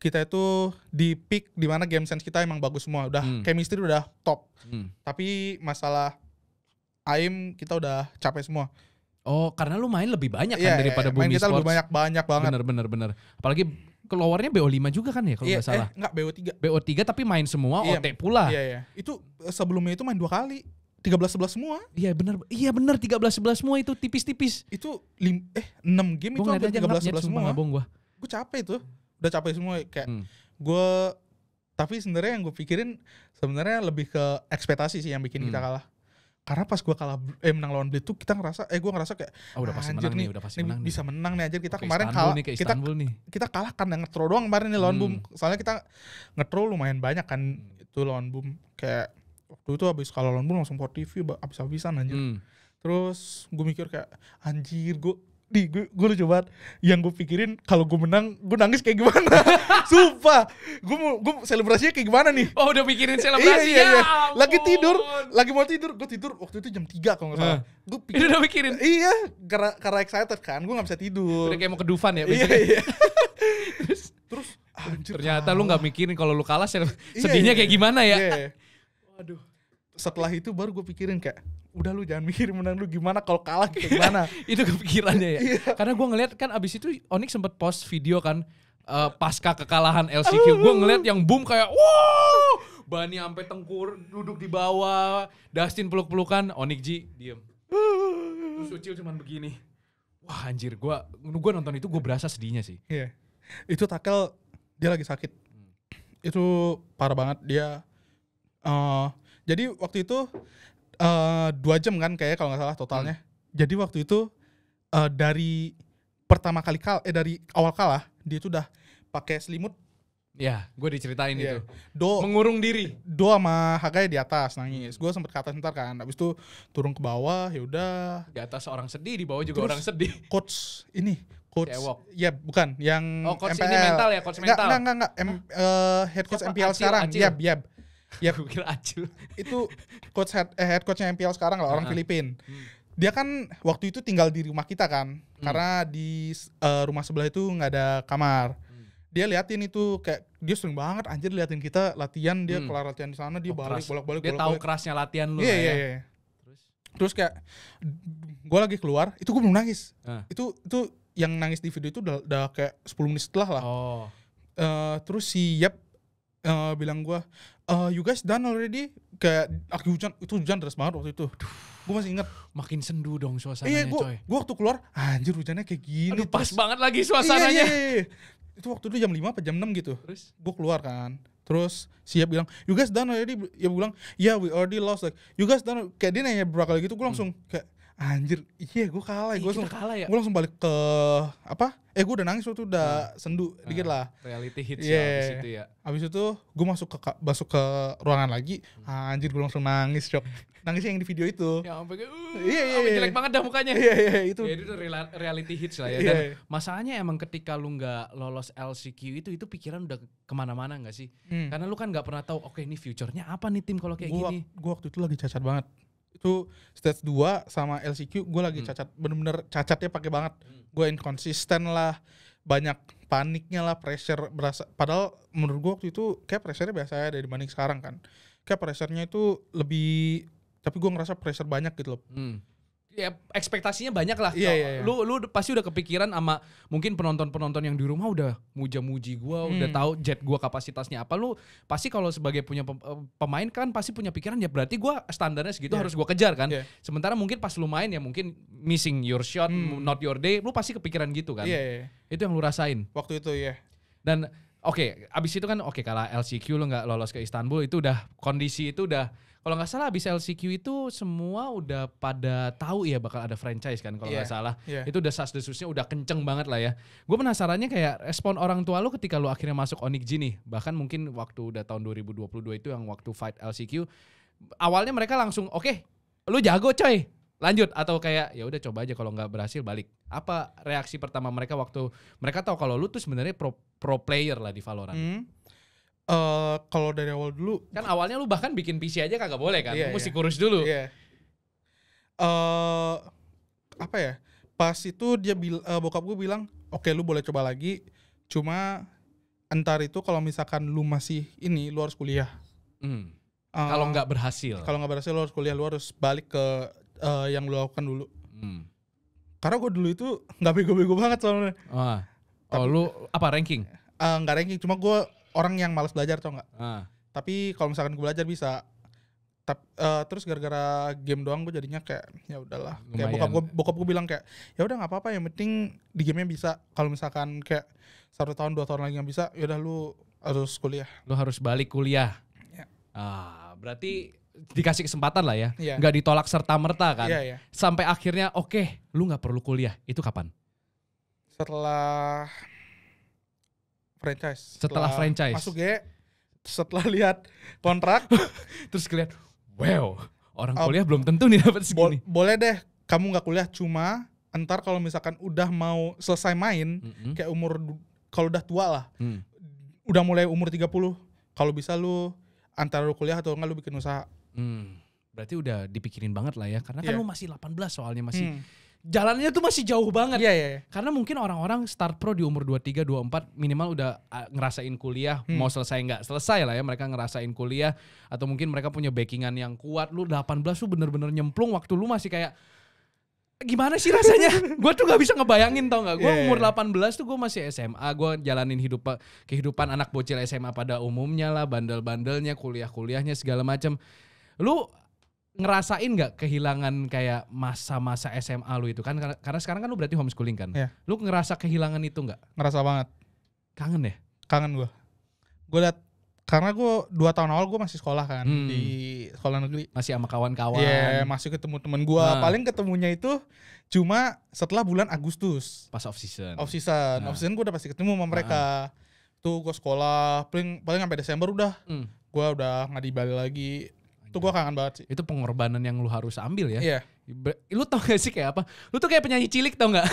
Speaker 1: kita itu di peak di mana game sense kita emang bagus semua, udah hmm. chemistry udah top. Hmm. Tapi masalah aim kita udah capek semua.
Speaker 2: Oh, karena lu main lebih banyak kan yeah, iya, daripada yeah, Bumi main kita Sports. lebih banyak banyak banget. Bener bener bener. Apalagi keluarnya BO5 juga kan ya kalau iya, nggak gak salah. Eh, enggak BO3. BO3 tapi main semua yeah, OT pula. Iya yeah, iya.
Speaker 1: Yeah. Itu eh, sebelumnya itu main dua kali. 13 11 semua. Iya benar. Iya benar 13 11 semua itu tipis-tipis. Itu lim, eh 6 game Bung, itu hampir 13 11 semua. Abang gua. Gua capek itu. Udah capek semua kayak hmm. gua tapi sebenarnya yang gue pikirin sebenarnya lebih ke ekspektasi sih yang bikin hmm. kita kalah karena pas gue kalah eh menang lawan Blade tuh kita ngerasa eh gue ngerasa kayak oh, udah ah, pasti menang nih, udah pasti nih, bisa menang nih anjir kita Oke, kemarin Istanbul kalah nih, kita nih. kita kalah yang ngetro doang kemarin nih lawan hmm. Boom soalnya kita ngetro lumayan banyak kan itu lawan Boom kayak waktu itu abis kalau lawan Boom langsung port TV abis abisan anjir hmm. terus gue mikir kayak anjir gue di gue, gue lucu banget yang gue pikirin kalau gue menang gue nangis kayak gimana sumpah gue mau gue selebrasinya kayak gimana nih oh udah pikirin iya, selebrasi iya, iya, iya. lagi tidur lagi mau tidur gue tidur waktu itu jam 3 kalau nggak salah uh. gue pikir, udah pikirin iya karena karena excited kan gue nggak bisa tidur udah kayak mau Dufan ya iya, iya. terus ah, anjir, ternyata kalah. lu nggak
Speaker 2: mikirin kalau lu kalah iya, sedihnya iya, iya. kayak gimana
Speaker 1: ya iya, iya. aduh setelah itu baru gue pikirin kayak udah lu jangan mikir menang lu gimana kalau kalah kayak gimana itu kepikirannya ya iya. karena gue ngeliat kan abis itu Onyx sempet post video kan
Speaker 2: uh, pasca kekalahan LCQ gue ngeliat yang boom kayak wow Bani sampai tengkur duduk di bawah Dustin peluk-pelukan Onyx Ji diem terus Ucil
Speaker 1: cuman begini wah anjir gue gue nonton itu gue berasa sedihnya sih yeah. itu takel dia lagi sakit hmm. itu parah banget dia uh, jadi waktu itu Eh, dua jam kan kayak kalau nggak salah totalnya. Hmm. Jadi waktu itu uh, dari pertama kali kal eh dari awal kalah dia itu udah pakai selimut.
Speaker 2: Ya, gue diceritain yeah. itu. Do mengurung diri.
Speaker 1: Do sama Hagai di atas nangis. Gue sempet ke atas ntar kan. abis itu turun ke bawah, yaudah Di atas orang sedih, di bawah juga Terus, orang sedih. Coach ini coach ya bukan yang oh, coach MPL. ini mental ya coach mental nggak nggak nggak, M, huh? uh, eh, head coach Siapa? MPL Acil, sekarang Acil. yap yap ya gue kira Itu coach head, eh, head coachnya MPL sekarang lah orang uh -huh. Filipin. Hmm. Dia kan waktu itu tinggal di rumah kita kan, hmm. karena di uh, rumah sebelah itu nggak ada kamar. Hmm. Dia liatin itu kayak dia sering banget anjir liatin kita latihan dia hmm. kelar latihan di sana dia oh, balik bolak-balik. Dia bolak tahu kerasnya latihan lu. Iya yeah, iya yeah, iya. Yeah. Terus terus kayak gue lagi keluar itu gue belum nangis. Uh. Itu itu yang nangis di video itu udah, udah kayak 10 menit setelah lah. Oh. Uh, terus si Yap uh, bilang gue, uh, you guys done already? Kayak aku hujan, itu hujan terus banget waktu itu. Gue masih inget Makin sendu dong suasananya iya, gua, coy Gue waktu keluar Anjir hujannya kayak gini Aduh pas terus. banget lagi suasananya iya, iya, iya. Itu waktu itu jam 5 apa jam 6 gitu Terus Gue keluar kan Terus siap bilang, you guys done already? Ya bilang, yeah we already lost. Like, you guys done. Kayak dia nanya berapa kali gitu, gue langsung hmm. kayak, anjir iya gue kalah gue langsung kalah ya gue langsung balik ke apa eh gue udah nangis waktu udah nah. sendu nah, dikit lah reality hits yeah. Iya. ya abis itu ya abis itu gue masuk ke masuk ke ruangan lagi hmm. ah, anjir gue langsung nangis cok nangisnya yang di video itu ya sampai ke uh, iya iya yeah, jelek banget dah mukanya iya yeah, iya yeah, itu ya itu
Speaker 2: reality hits lah ya iya. dan masalahnya emang ketika lu nggak lolos LCQ itu itu pikiran udah kemana-mana nggak sih hmm. karena lu kan nggak pernah tahu oke okay, ini future-nya apa nih tim kalau
Speaker 1: kayak gua, gini gue waktu itu lagi cacat banget itu stage 2 sama LCQ gue lagi hmm. cacat bener-bener cacatnya pakai banget hmm. gue inkonsisten lah banyak paniknya lah pressure berasa padahal menurut gue waktu itu kayak pressure biasa ya dari banding sekarang kan kayak pressernya itu lebih tapi gue ngerasa pressure banyak gitu loh hmm
Speaker 2: ya ekspektasinya banyak lah. Yeah, yeah, yeah. Lu lu pasti udah kepikiran sama mungkin penonton-penonton yang di rumah udah muja-muji gua, hmm. udah tahu jet gua kapasitasnya apa. Lu pasti kalau sebagai punya eh, pemain kan pasti punya pikiran ya berarti gua standarnya segitu yeah. harus gua kejar kan. Yeah. Sementara mungkin pas lu main ya mungkin missing your shot, hmm. not your day, lu pasti kepikiran gitu kan. Yeah, yeah. Itu yang lu rasain. Waktu itu ya. Yeah. Dan oke, okay, abis itu kan oke okay, kalau LCQ lu nggak lolos ke Istanbul itu udah kondisi itu udah kalau nggak salah abis LCQ itu semua udah pada tahu ya bakal ada franchise kan kalau yeah. nggak iya, salah. Yeah. Itu udah sas desusnya udah kenceng banget lah ya. Gue penasarannya kayak respon orang tua lu ketika lu akhirnya masuk Onyx nih. bahkan mungkin waktu udah tahun 2022 itu yang waktu fight LCQ awalnya mereka langsung oke, okay, lu jago coy. Lanjut atau kayak ya udah coba aja kalau nggak berhasil balik. Apa reaksi pertama mereka waktu mereka tahu kalau lu tuh sebenarnya pro pro player lah di Valorant? Mm uh, kalau dari awal dulu kan awalnya lu bahkan bikin PC aja kagak boleh kan, iya, mesti iya. kurus dulu. Iya.
Speaker 1: Uh, apa ya? Pas itu dia bil uh, bokap gue bilang, oke okay, lu boleh coba lagi, cuma entar itu kalau misalkan lu masih ini, lu harus kuliah.
Speaker 2: Mm. Uh, kalau nggak
Speaker 1: berhasil. Kalau nggak berhasil lu harus kuliah, lu harus balik ke uh, yang lu lakukan dulu. Mm. Karena gue dulu itu nggak bego-bego banget soalnya. Ah. Oh, Tapi, lu apa ranking? Uh, nggak ranking, cuma gue orang yang malas belajar tau nggak ah. tapi kalau misalkan gue belajar bisa Tap, uh, terus gara-gara game doang gue jadinya kayak ya udahlah kayak bokap gue bokap gue bilang kayak ya udah nggak apa-apa yang penting di gamenya bisa kalau misalkan kayak satu tahun dua tahun lagi yang bisa ya udah lu harus kuliah
Speaker 2: lu harus balik kuliah ya. ah berarti dikasih kesempatan lah ya yeah. nggak ditolak serta merta kan Ya, ya. sampai akhirnya oke okay, lu nggak perlu kuliah itu kapan
Speaker 1: setelah franchise. Setelah, setelah franchise. Masuk ya. setelah lihat kontrak, terus kelihat, wow, orang kuliah belum tentu nih dapat segini. Bo boleh deh, kamu nggak kuliah cuma entar kalau misalkan udah mau selesai main, mm -hmm. kayak umur kalau udah tua lah, mm. udah mulai umur 30, kalau bisa lu antara lu kuliah atau enggak lu bikin usaha.
Speaker 2: Mm. Berarti udah dipikirin banget lah ya, karena yeah. kan iya. lu masih 18 soalnya masih. Mm jalannya tuh masih jauh banget. Iya, iya, iya. Karena mungkin orang-orang start pro di umur 23, 24 minimal udah ah, ngerasain kuliah, hmm. mau selesai nggak selesai lah ya mereka ngerasain kuliah atau mungkin mereka punya backingan yang kuat. Lu 18 tuh bener-bener nyemplung waktu lu masih kayak gimana sih rasanya? gue tuh gak bisa ngebayangin tau gak? Gue yeah. Iya, umur 18 iya. tuh gue masih SMA, gue jalanin hidup eh, kehidupan anak bocil SMA pada umumnya lah, bandel-bandelnya, kuliah-kuliahnya segala macem. Lu ngerasain nggak kehilangan kayak masa-masa SMA lu itu kan karena sekarang kan lu berarti homeschooling kan yeah. lu ngerasa kehilangan itu nggak ngerasa banget kangen ya
Speaker 1: kangen gua gua liat karena gue dua tahun awal gue masih sekolah kan hmm. di sekolah negeri masih sama kawan-kawan Iya yeah, masih ketemu temen gue nah. paling ketemunya itu cuma setelah bulan Agustus pas off season off season nah. off season gue udah pasti ketemu sama mereka nah. tuh gue sekolah paling paling sampai Desember udah hmm. gue udah nggak di Bali lagi itu gue kangen banget sih. Itu pengorbanan yang lu harus ambil ya. Iya. Yeah. Lu tau gak sih kayak apa? Lu tuh
Speaker 2: kayak penyanyi cilik tau gak?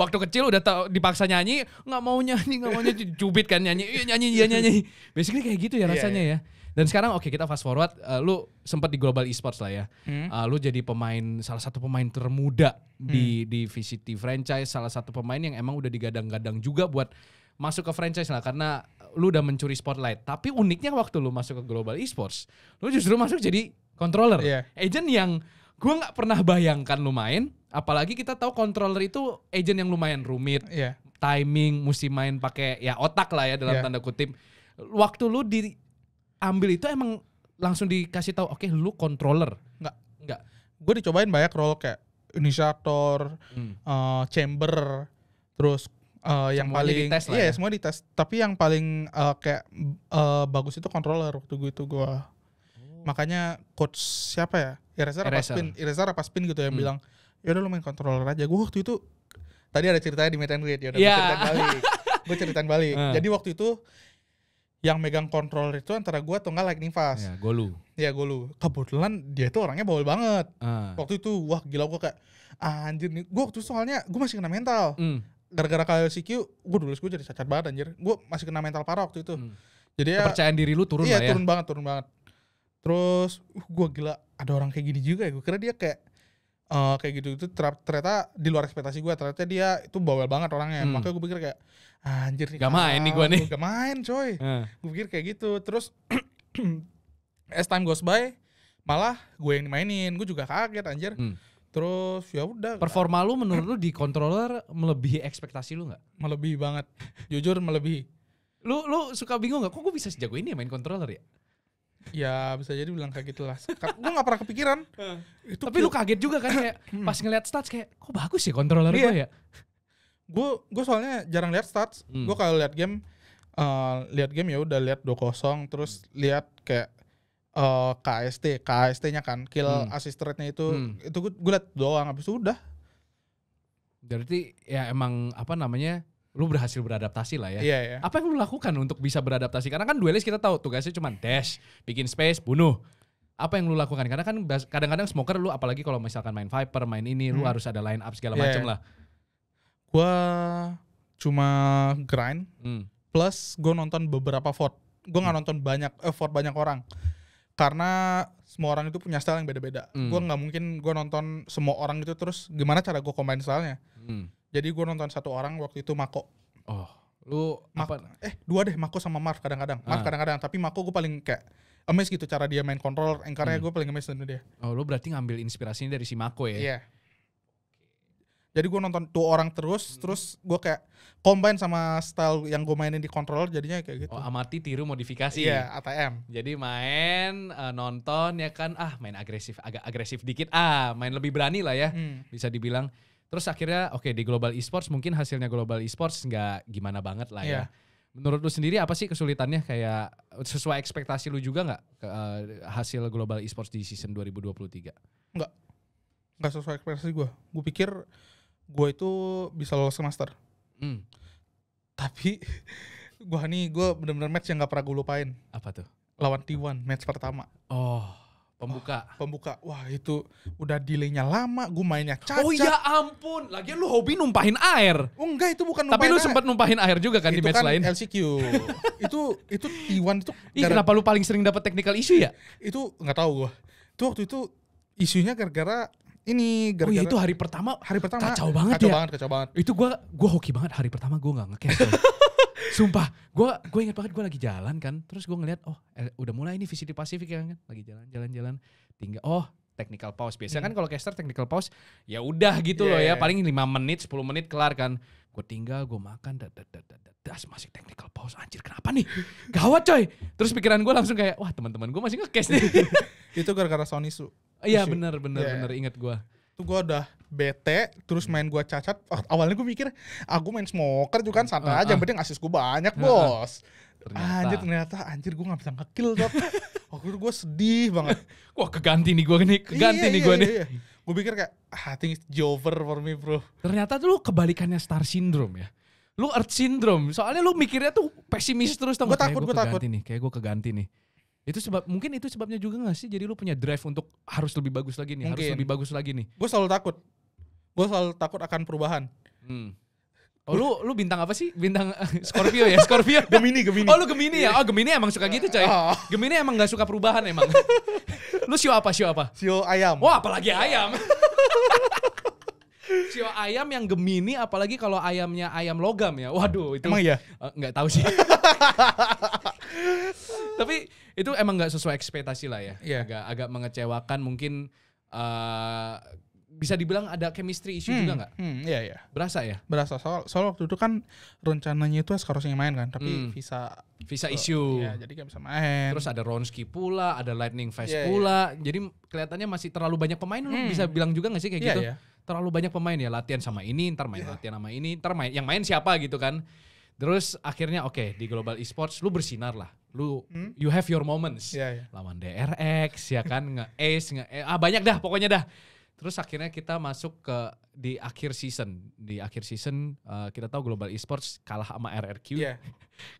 Speaker 2: Waktu kecil udah tau, dipaksa nyanyi, nggak mau nyanyi, nggak mau nyanyi, cubit kan nyanyi, iya nyanyi, iya nyanyi. Basically kayak gitu ya iya, rasanya yeah. ya. Dan sekarang oke okay, kita fast forward, uh, lu sempat di global esports lah ya. Hmm. Uh, lu jadi pemain salah satu pemain termuda hmm. di di VCT franchise, salah satu pemain yang emang udah digadang-gadang juga buat masuk ke franchise lah karena lu udah mencuri spotlight. Tapi uniknya waktu lu masuk ke global esports, lu justru masuk jadi controller. Yeah. Agent yang gue nggak pernah bayangkan lu main, apalagi kita tahu controller itu agent yang lumayan rumit. Yeah. Timing mesti main pakai ya otak lah ya dalam yeah. tanda kutip.
Speaker 1: Waktu lu diambil itu emang langsung dikasih tahu, oke okay, lu controller. Nggak, nggak. Gue dicobain banyak role kayak initiator hmm. uh, chamber, terus uh, yang semua paling tes iya ya? semua dites tapi yang paling uh, kayak uh, bagus itu controller waktu gue itu gue oh. makanya coach siapa ya Irezar, apa spin Eraser apa spin gitu ya, yang hmm. bilang ya udah lu main controller aja gue waktu itu tadi ada ceritanya di meet and ya udah yeah. gue iya. ceritain balik gue ceritain balik hmm. jadi waktu itu yang megang controller itu antara gue atau enggak Lightning Fast. Ya, golu. Ya, golu. Kebetulan dia itu orangnya bawel banget. Uh. Waktu itu, wah gila gue kayak, ah, anjir nih. Gue waktu itu soalnya, gue masih kena mental. Mm gara-gara Q, gue dulu gue jadi cacat banget anjir gue masih kena mental parah waktu itu hmm. jadi ya, percaya diri lu turun iya, lah ya turun banget turun banget terus uh, gue gila ada orang kayak gini juga ya gue kira dia kayak uh, kayak gitu itu ternyata di luar ekspektasi gue ternyata dia itu bawel banget orangnya hmm. makanya gue pikir kayak ah, anjir nih gak main nih gue nih gak main coy hmm. gue pikir kayak gitu terus as time goes by malah gue yang dimainin gue juga kaget anjir hmm Terus ya udah. Performa lu menurut lu di controller melebihi ekspektasi lu nggak? Melebihi banget. Jujur melebihi.
Speaker 2: Lu lu suka bingung nggak? Kok gue bisa sejago ini ya main controller ya?
Speaker 1: Ya bisa jadi bilang kayak lah.
Speaker 2: gue nggak pernah kepikiran. itu Tapi lu kaget juga kan kayak pas ngeliat stats kayak kok bagus sih ya controller iya. gue
Speaker 1: ya. Gue gue soalnya jarang lihat stats. Hmm. Gue kalau lihat game uh, eh, lihat game ya udah lihat 2-0 terus lihat kayak uh, eh, KST, KST-nya kan kill hmm. assist rate-nya itu hmm. itu gue liat doang habis itu udah.
Speaker 2: Berarti ya emang apa namanya? lu berhasil beradaptasi lah ya. Iya, iya. Apa yang lu lakukan untuk bisa beradaptasi? Karena kan duelis kita tahu tugasnya cuma dash, bikin space, bunuh. Apa yang lu lakukan? Karena kan kadang-kadang smoker lu apalagi kalau misalkan main Viper, main ini hmm. lu harus ada line
Speaker 1: up segala yeah. macam iya. lah. Gua cuma grind hmm. plus gue nonton beberapa fort gue nggak hmm. nonton banyak eh effort banyak orang karena semua orang itu punya style yang beda-beda. Mm. Gue nggak mungkin gue nonton semua orang itu terus gimana cara gue combine stylenya. Mm. Jadi gue nonton satu orang waktu itu Mako. Oh, lu Mako, apa? Eh dua deh Mako sama Marv kadang-kadang. Marv kadang ah. kadang-kadang. Tapi Mako gue paling kayak amazed gitu cara dia main controller. Engkarnya mm. gue paling amazed sama dia.
Speaker 2: Oh, lu berarti ngambil inspirasinya dari si Mako ya? Iya.
Speaker 1: Yeah. Jadi gue nonton tuh orang terus, hmm. terus gue kayak combine sama style yang gue mainin di controller, jadinya kayak gitu. Oh,
Speaker 2: amati tiru modifikasi. Iya, ATM. Jadi main uh, nonton ya kan ah main agresif agak agresif dikit ah main lebih berani lah ya hmm. bisa dibilang. Terus akhirnya oke okay, di global esports mungkin hasilnya global esports nggak gimana banget lah yeah. ya. Iya. Menurut lu sendiri apa sih kesulitannya kayak sesuai ekspektasi lu juga nggak uh, hasil global esports di season 2023?
Speaker 1: Nggak, nggak sesuai ekspektasi gue. Gue pikir gue itu bisa lolos semester, Hmm. Tapi gue nih gue bener-bener match yang gak pernah gue lupain. Apa tuh? Lawan T1 match pertama. Oh. Pembuka. Oh, pembuka. Wah, itu udah delaynya lama, gue mainnya cacat. Oh ya ampun. lagi lu hobi numpahin air. Oh enggak, itu bukan numpahin Tapi lu sempat numpahin air juga kan itu di match kan lain. LCQ. itu itu T1 itu Ih, gara... kenapa lu paling sering dapat technical issue ya? Itu nggak tahu gue. Itu waktu itu isunya gara-gara ini gara -gara, oh, iya, itu hari pertama hari pertama kacau banget kacau ya. banget kacau banget itu
Speaker 2: gue gue hoki banget hari pertama gue nggak ngecancel sumpah gue gue ingat banget gue lagi jalan kan terus gue ngeliat oh eh, udah mulai ini visi di Pasifik ya kan lagi jalan jalan jalan tinggal oh technical pause biasanya kan hmm. kan kalau caster technical pause ya udah gitu yeah. loh ya iya, iya. paling 5 menit 10 menit kelar kan gue tinggal gue makan das, das masih technical pause anjir kenapa nih gawat coy terus pikiran gue langsung kayak wah teman-teman gue masih ngecast nih
Speaker 1: itu gara-gara Sony su Iya, iya, iya benar benar yeah. benar ingat gue. Itu gue udah bete, terus main gua cacat. Ah, awalnya gua mikir, aku ah, main smoker juga kan santai uh, uh. aja, penting asis gua banyak bos. Ternyata. Anjir ternyata anjir gue gak bisa ngekill dok. Waktu itu gue sedih banget. Wah keganti nih gua nih, keganti iya, nih iya, gua iya, nih. Iya. Gue pikir kayak, ah it's over for
Speaker 2: me bro. Ternyata tuh lu kebalikannya Star Syndrome ya lu earth syndrome soalnya lu mikirnya tuh pesimis terus tau gue takut gue takut nih kayak gue keganti nih itu sebab mungkin itu sebabnya juga gak sih jadi lu punya drive untuk harus lebih bagus lagi nih, mungkin. harus lebih bagus lagi nih. Gue selalu takut. Gue selalu takut akan perubahan. Hmm. Oh lu lu bintang apa sih? Bintang Scorpio ya, Scorpio. Gemini, Gemini. Oh lu Gemini ya? Iya. Oh Gemini emang suka gitu coy. Oh. Gemini emang gak suka perubahan emang. lu sio apa? Sio apa? Sio ayam. Wah, oh, apalagi ayam. sio ayam yang Gemini apalagi kalau ayamnya ayam logam ya. Waduh, itu. Emang iya? Uh, tahu sih. Tapi itu emang nggak sesuai ekspektasi lah ya. Yeah. Agak agak mengecewakan mungkin uh, bisa dibilang ada chemistry issue hmm, juga nggak?
Speaker 1: Hmm, iya iya. Berasa ya? Berasa. Soal soal waktu itu kan rencananya itu harus harusnya main kan, tapi hmm. visa
Speaker 2: visa issue. Ya, jadi gak bisa main. Terus ada Ronski pula, ada Lightning Fast yeah, iya. pula. Yeah. Jadi kelihatannya masih terlalu banyak pemain hmm. bisa bilang juga gak sih kayak yeah, gitu? Yeah. Terlalu banyak pemain ya, latihan sama ini, ntar main yeah. latihan sama ini, ntar main yang main siapa gitu kan. Terus akhirnya oke okay, di global esports lu bersinar lah. Lu hmm? you have your moments. Yeah, yeah. Lawan DRX ya kan nge-ace nge, ah banyak dah pokoknya dah. Terus akhirnya kita masuk ke di akhir season. Di akhir season uh, kita tahu global esports kalah sama RRQ. Yeah.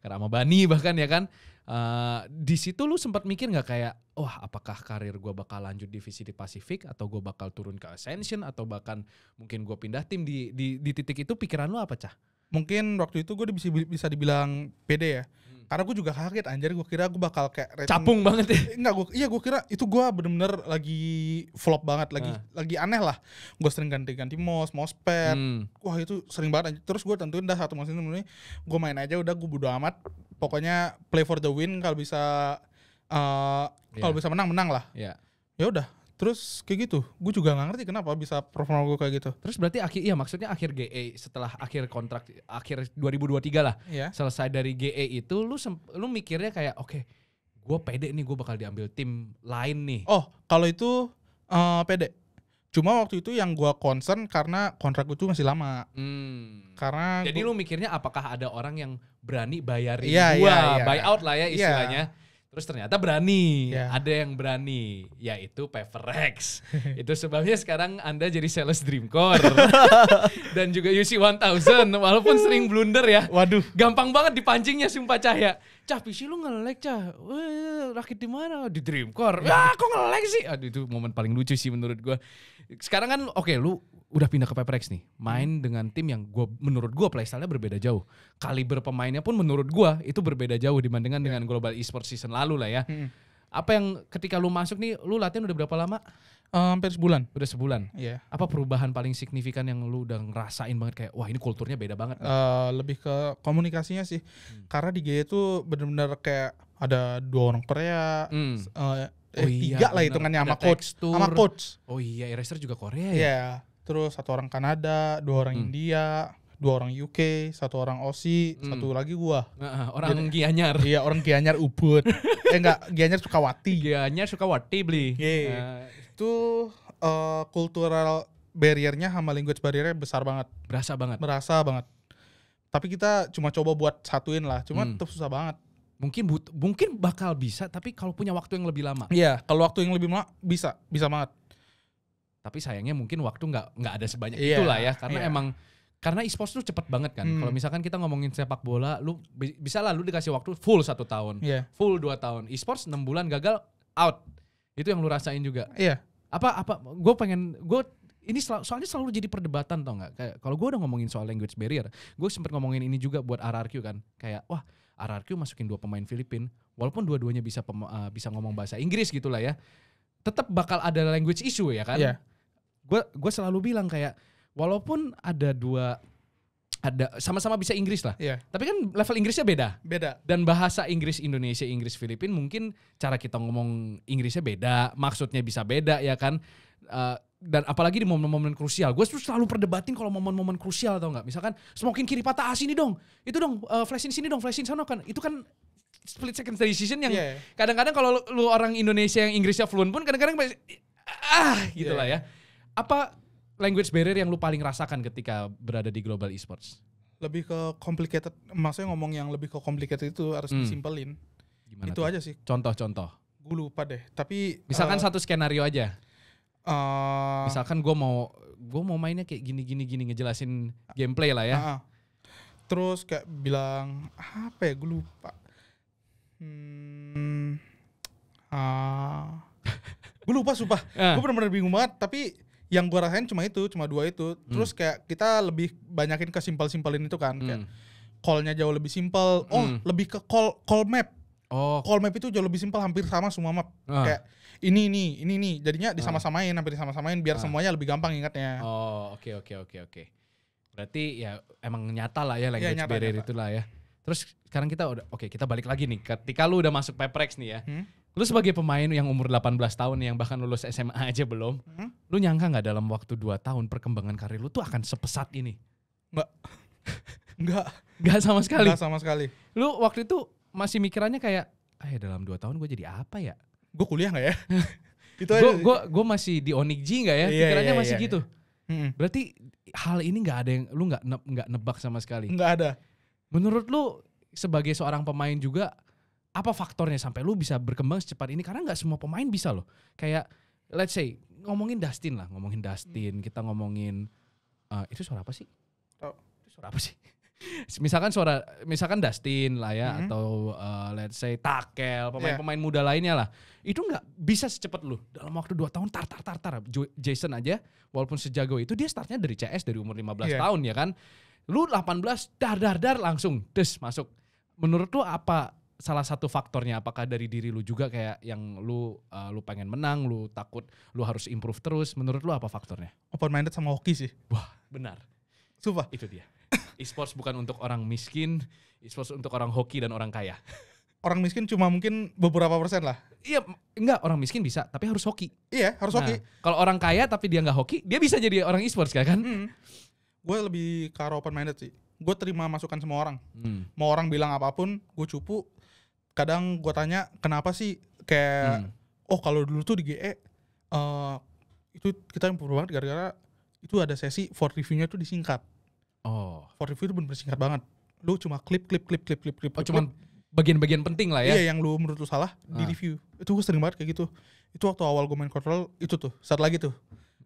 Speaker 2: Karena sama Bani bahkan ya kan. Uh, di situ lu sempat mikir nggak kayak wah apakah karir gua bakal lanjut divisi di Pasifik atau gua bakal turun ke Ascension atau bahkan mungkin gua
Speaker 1: pindah tim di, di di titik itu pikiran lu apa cah? mungkin waktu itu gue bisa bisa dibilang pede ya hmm. karena gue juga kaget anjir gue kira gue bakal kayak rating, capung banget ya enggak gue iya gue kira itu gue bener-bener lagi flop banget lagi nah. lagi aneh lah gue sering ganti-ganti mouse mousepad hmm. wah itu sering banget anjir. terus gue tentuin dah satu mouse ini gue main aja udah gue bodo amat pokoknya play for the win kalau bisa uh, eh, yeah. kalau iya. bisa menang menang lah yeah. ya udah Terus kayak gitu, gue juga gak ngerti kenapa bisa performa gue kayak gitu. Terus berarti akhir, iya maksudnya akhir GE setelah akhir
Speaker 2: kontrak akhir
Speaker 1: 2023 lah, yeah. selesai dari
Speaker 2: GE itu, lu lu mikirnya kayak oke, okay, gue pede nih gue bakal diambil tim lain
Speaker 1: nih. Oh, kalau itu uh, pede. Cuma waktu itu yang gue concern karena kontrak gue tuh masih lama. Hmm. Karena jadi gua, lu
Speaker 2: mikirnya apakah ada orang yang berani bayarin yeah, gue, yeah, yeah. buyout lah ya iya. istilahnya. Yeah Terus ternyata berani, yeah. ada yang berani, yaitu Peverex. itu sebabnya sekarang Anda jadi sales Dreamcore dan juga UC 1000 walaupun sering blunder ya. Waduh. Gampang banget dipancingnya sumpah Cahya. Cah, PC ya. lu nge-lag, Cah. Wah, eh, rakit di mana? Di Dreamcore. Ya, ah, kok nge-lag sih? Aduh, itu momen paling lucu sih menurut gua. Sekarang kan oke, okay, lu udah pindah ke Peprex nih, hmm. main hmm. dengan tim yang gua menurut gua playstyle-nya berbeda jauh. Kaliber pemainnya pun menurut gua itu berbeda jauh dibandingkan yeah. dengan Global Esports season lalu lah ya. Hmm. Apa yang ketika lu masuk nih, lu latihan udah berapa lama? um, hampir sebulan. Udah sebulan. Yeah. Apa perubahan paling signifikan yang
Speaker 1: lu udah ngerasain banget kayak wah ini kulturnya beda banget? Uh, lebih ke komunikasinya sih. Hmm. Karena di G itu benar-benar kayak ada dua orang Korea, hmm. uh, eh, oh iya, tiga lah hitungannya sama coach, sama coach. Oh iya, Eraser juga Korea ya. Yeah terus satu orang Kanada, dua orang hmm. India, dua orang UK, satu orang Aussie, hmm. satu lagi gua. Uh, orang Jadi, Gianyar. Iya, orang Gianyar Ubud. eh enggak, Gianyar Sukawati. Gianyar Sukawati beli. Yeah. Uh, itu uh, eh, kultural barriernya sama language barriernya besar banget. Berasa banget. Berasa banget. Tapi kita cuma coba buat satuin lah, cuma hmm. tetap susah banget. Mungkin but, mungkin bakal bisa, tapi kalau punya waktu yang lebih lama. Iya, yeah, kalau waktu
Speaker 2: yang lebih lama bisa, bisa banget. Tapi sayangnya mungkin waktu nggak nggak ada sebanyak yeah, itulah ya karena yeah. emang karena e-sports tuh cepet banget kan. Hmm. Kalau misalkan kita ngomongin sepak bola, lu bisa lah lu dikasih waktu full satu tahun, yeah. full dua tahun. E-sports enam bulan gagal out. Itu yang lu rasain juga. Iya. Yeah. Apa apa? Gue pengen gue ini selalu, soalnya selalu jadi perdebatan tau nggak? Kayak kalau gue udah ngomongin soal language barrier, gue sempet ngomongin ini juga buat RRQ kan. Kayak wah RRQ masukin dua pemain Filipin, walaupun dua-duanya bisa uh, bisa ngomong bahasa Inggris gitulah ya, tetap bakal ada language issue ya kan? Yeah gue gue selalu bilang kayak walaupun ada dua ada sama-sama bisa Inggris lah. Yeah. Tapi kan level Inggrisnya beda. Beda. Dan bahasa Inggris Indonesia, Inggris Filipin mungkin cara kita ngomong Inggrisnya beda, maksudnya bisa beda ya kan. Uh, dan apalagi di momen-momen krusial, gue selalu perdebatin kalau momen-momen krusial atau enggak. Misalkan semakin kiri patah ah, sini dong, itu dong, uh, eh, flashing sini dong, flashing sana kan. Itu kan split second decision yang iya, iya. kadang-kadang yeah. kalau lu, lu orang Indonesia yang Inggrisnya fluent pun kadang-kadang ah gitulah iya, yeah. ya apa language barrier yang lu paling rasakan ketika berada di global esports?
Speaker 1: Lebih ke complicated, maksudnya ngomong yang lebih ke complicated itu harus hmm. disimpelin. Gimana itu tuh? aja sih. Contoh-contoh. Gue lupa deh. Tapi misalkan uh,
Speaker 2: satu skenario aja. Uh, misalkan gue mau gue mau mainnya kayak gini-gini
Speaker 1: gini ngejelasin gameplay lah ya. Uh, uh. Terus kayak bilang apa ya? Gue lupa. Hmm, ah. uh, gue lupa sumpah. uh. Eh. Gue benar-benar bingung banget. Tapi yang gue rasain cuma itu cuma dua itu hmm. terus hmm. kayak kita lebih banyakin ke simpel simpelin itu kan kayak call hmm. callnya jauh lebih simpel oh hmm. lebih ke call call map oh call map itu jauh lebih simpel hampir sama semua map ah. kayak ini ini ini ini jadinya ah. disama-samain hampir disama-samain biar ah. semuanya lebih gampang ingatnya oh oke oke okay, oke okay,
Speaker 2: oke okay. berarti ya emang nyata lah ya iya, language ya, nyata, barrier nyata. itulah ya
Speaker 1: terus sekarang kita
Speaker 2: udah oke okay, kita balik lagi nih ketika lu udah masuk peprex nih ya hmm? Lu sebagai pemain yang umur 18 tahun yang bahkan lulus SMA aja belum, hmm? lu nyangka nggak dalam waktu 2 tahun perkembangan karir lu tuh akan sepesat ini? Enggak. Enggak. Enggak sama sekali. Enggak sama
Speaker 1: sekali. Lu
Speaker 2: waktu itu masih mikirannya kayak, "Eh, dalam 2 tahun gue jadi apa ya? Gue kuliah gak ya?" itu gue gue masih di Onik G nggak ya? Iya, iya, Pikirannya iya, masih iya, gitu. Hmm. Berarti hal ini gak ada yang lu nggak nggak nebak sama sekali. Nggak ada. Menurut lu sebagai seorang pemain juga apa faktornya sampai lu bisa berkembang secepat ini karena nggak semua pemain bisa loh kayak let's say ngomongin Dustin lah ngomongin Dustin hmm. kita ngomongin uh, itu suara apa sih oh. itu suara apa sih misalkan suara misalkan Dustin lah ya hmm. atau uh, let's say Takel pemain-pemain yeah. muda lainnya lah itu nggak bisa secepat lu dalam waktu dua tahun tar tar tar tar Jason aja walaupun sejago itu dia startnya dari CS dari umur 15 yeah. tahun ya kan lu 18 dar dar dar langsung des masuk menurut lu apa salah satu faktornya apakah dari diri lu juga kayak yang lu uh, lu pengen menang, lu takut lu harus improve terus. Menurut lu apa faktornya? Open minded sama hoki sih. Wah, benar. Sumpah. Itu dia. esports bukan untuk orang miskin, esports untuk orang hoki dan
Speaker 1: orang kaya. Orang miskin cuma mungkin beberapa persen lah. Iya, enggak orang miskin bisa, tapi harus hoki. Iya, harus nah, hoki. Kalau orang kaya tapi dia nggak hoki, dia bisa jadi orang esports sports ya kan? Mm. Gue lebih karo open minded sih. Gue terima masukan semua orang. Hmm. Mau orang bilang apapun, gue cupu, kadang gue tanya kenapa sih kayak hmm. oh kalau dulu tuh di GE uh, eh, itu kita yang banget gara-gara itu ada sesi for reviewnya tuh disingkat oh for review itu benar-benar singkat banget lu cuma klip klip klip klip klip klip oh, cuma bagian-bagian penting lah ya iya yang lu menurut lu salah ah. di review itu gue sering banget kayak gitu itu waktu awal gue main control itu tuh saat lagi tuh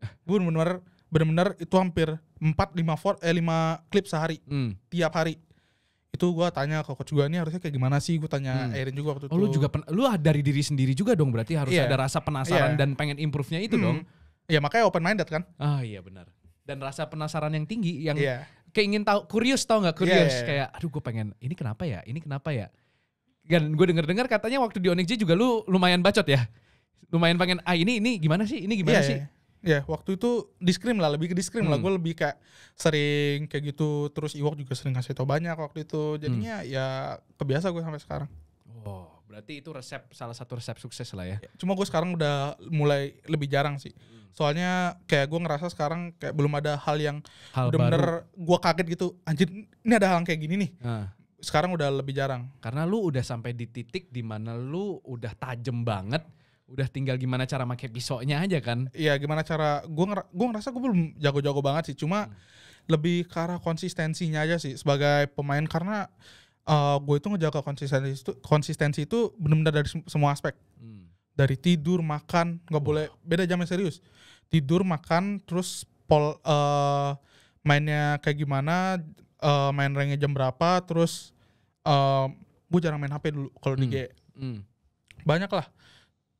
Speaker 1: gue benar benar-benar bener itu hampir empat lima for eh lima klip sehari hmm. tiap hari itu gue tanya ke coach gue ini harusnya kayak gimana sih gue tanya hmm. Erin juga waktu oh, itu lu juga pen- lu dari diri sendiri juga dong berarti harus yeah. ada rasa penasaran yeah. dan pengen
Speaker 2: improve-nya itu hmm. dong ya yeah, makanya open minded kan ah oh, iya benar dan rasa penasaran yang tinggi yang yeah. kayak ingin tahu curious tau nggak curious yeah, yeah, yeah. kayak aduh gue pengen ini kenapa ya ini kenapa ya dan gue denger dengar katanya waktu di Onyx juga lu lumayan bacot ya lumayan pengen
Speaker 1: ah ini ini gimana
Speaker 2: sih ini gimana yeah, sih yeah
Speaker 1: Ya, waktu itu diskrim lah, lebih ke diskrim hmm. lah. Gue lebih kayak sering kayak gitu. Terus Iwok juga sering ngasih tau banyak waktu itu. Jadinya hmm. ya kebiasa gue sampai sekarang.
Speaker 2: Oh, berarti itu resep salah satu resep sukses lah ya. ya
Speaker 1: cuma gue sekarang udah mulai lebih jarang sih. Hmm. Soalnya kayak gue ngerasa sekarang kayak belum ada hal yang hal bener-bener gue kaget gitu. Anjir, ini ada hal yang kayak gini nih. Ah sekarang udah lebih jarang.
Speaker 2: Karena lu udah sampai di titik dimana lu udah tajem banget udah tinggal gimana cara
Speaker 1: make pisoknya aja kan iya gimana cara gue nger gua ngerasa gue belum jago-jago banget sih cuma hmm. lebih ke arah konsistensinya aja sih sebagai pemain karena uh, eh, gue itu ngejaga konsistensi itu konsistensi itu benar-benar dari semua aspek hmm. dari tidur makan nggak boleh beda jamnya serius tidur makan terus pol uh, mainnya kayak gimana uh, main ranknya jam berapa terus uh, gue jarang main HP dulu kalau hmm. di G hmm. banyak lah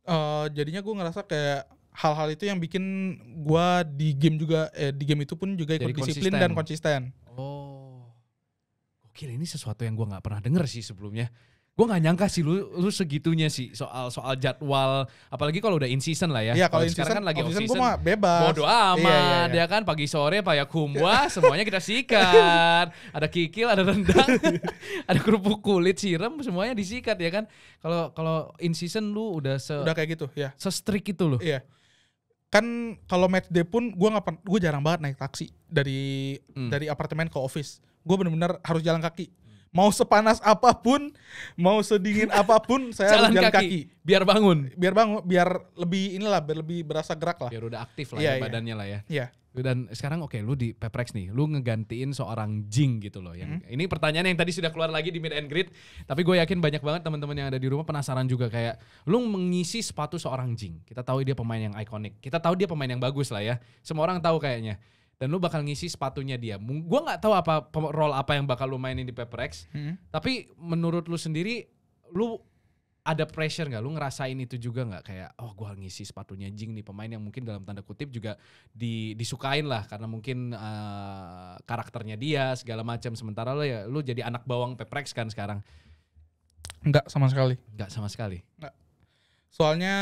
Speaker 1: uh, jadinya gue ngerasa kayak hal-hal itu yang bikin gue di game juga eh, di game itu pun juga ikut Jadi disiplin konsisten. dan
Speaker 2: konsisten. Oh, oke ini sesuatu yang gue nggak pernah dengar sih sebelumnya gue nggak nyangka sih lu lu segitunya sih soal soal jadwal apalagi kalau udah in season lah ya. Iya kalau sekarang kan lagi off season, season gue bebas. bodo amat iya, iya, iya. ya kan pagi sore ya kumbwa semuanya kita sikat. ada kikil, ada rendang, ada kerupuk kulit siram semuanya disikat ya kan. Kalau kalau in season lu udah se udah kayak gitu ya. Se strict itu
Speaker 1: loh. Iya kan kalau match day pun gue nggak gue jarang banget naik taksi dari hmm. dari apartemen ke office gue bener-bener harus jalan kaki Mau sepanas apapun, mau sedingin apapun, saya jalan, jalan kaki. kaki. Biar bangun. Biar bangun, biar lebih inilah, biar lebih berasa gerak lah. Biar udah aktif lah yeah, ya yeah. Iya. badannya lah ya. Iya.
Speaker 2: Yeah. Dan sekarang oke, okay, lu di Peprex nih, lu ngegantiin seorang Jing gitu loh. Yang hmm. ini pertanyaan yang tadi sudah keluar lagi di mid and grid, tapi gue yakin banyak banget teman-teman yang ada di rumah penasaran juga kayak lu mengisi sepatu seorang Jing. Kita tahu dia pemain yang ikonik, kita tahu dia pemain yang bagus lah ya. Semua orang tahu kayaknya dan lu bakal ngisi sepatunya dia. Gua nggak tahu apa role apa yang bakal lu mainin di PaperX. Hmm. Tapi menurut lu sendiri lu ada pressure nggak? Lu ngerasain itu juga nggak? Kayak oh gua ngisi sepatunya Jing nih pemain yang mungkin dalam tanda kutip juga di, disukain lah karena mungkin uh, karakternya dia segala macam. Sementara lu ya lu jadi anak bawang Peprex kan sekarang.
Speaker 1: Enggak sama sekali. Enggak sama sekali. Enggak. Soalnya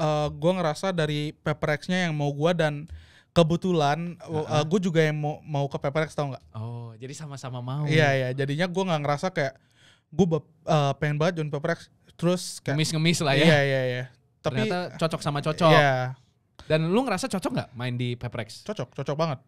Speaker 1: uh, gua ngerasa dari Peprex-nya yang mau gua dan kebetulan uh, uh eh, gue juga yang mau mau ke paperex tau nggak?
Speaker 2: Oh, jadi sama-sama mau. Iya iya,
Speaker 1: jadinya gue nggak ngerasa kayak gue uh, eh, pengen banget join Peperex, terus kayak ngemis-ngemis lah ya. Iya iya iya. Tapi ternyata cocok sama cocok. Iya. Dan lu ngerasa cocok nggak main di paperex? Cocok, cocok banget.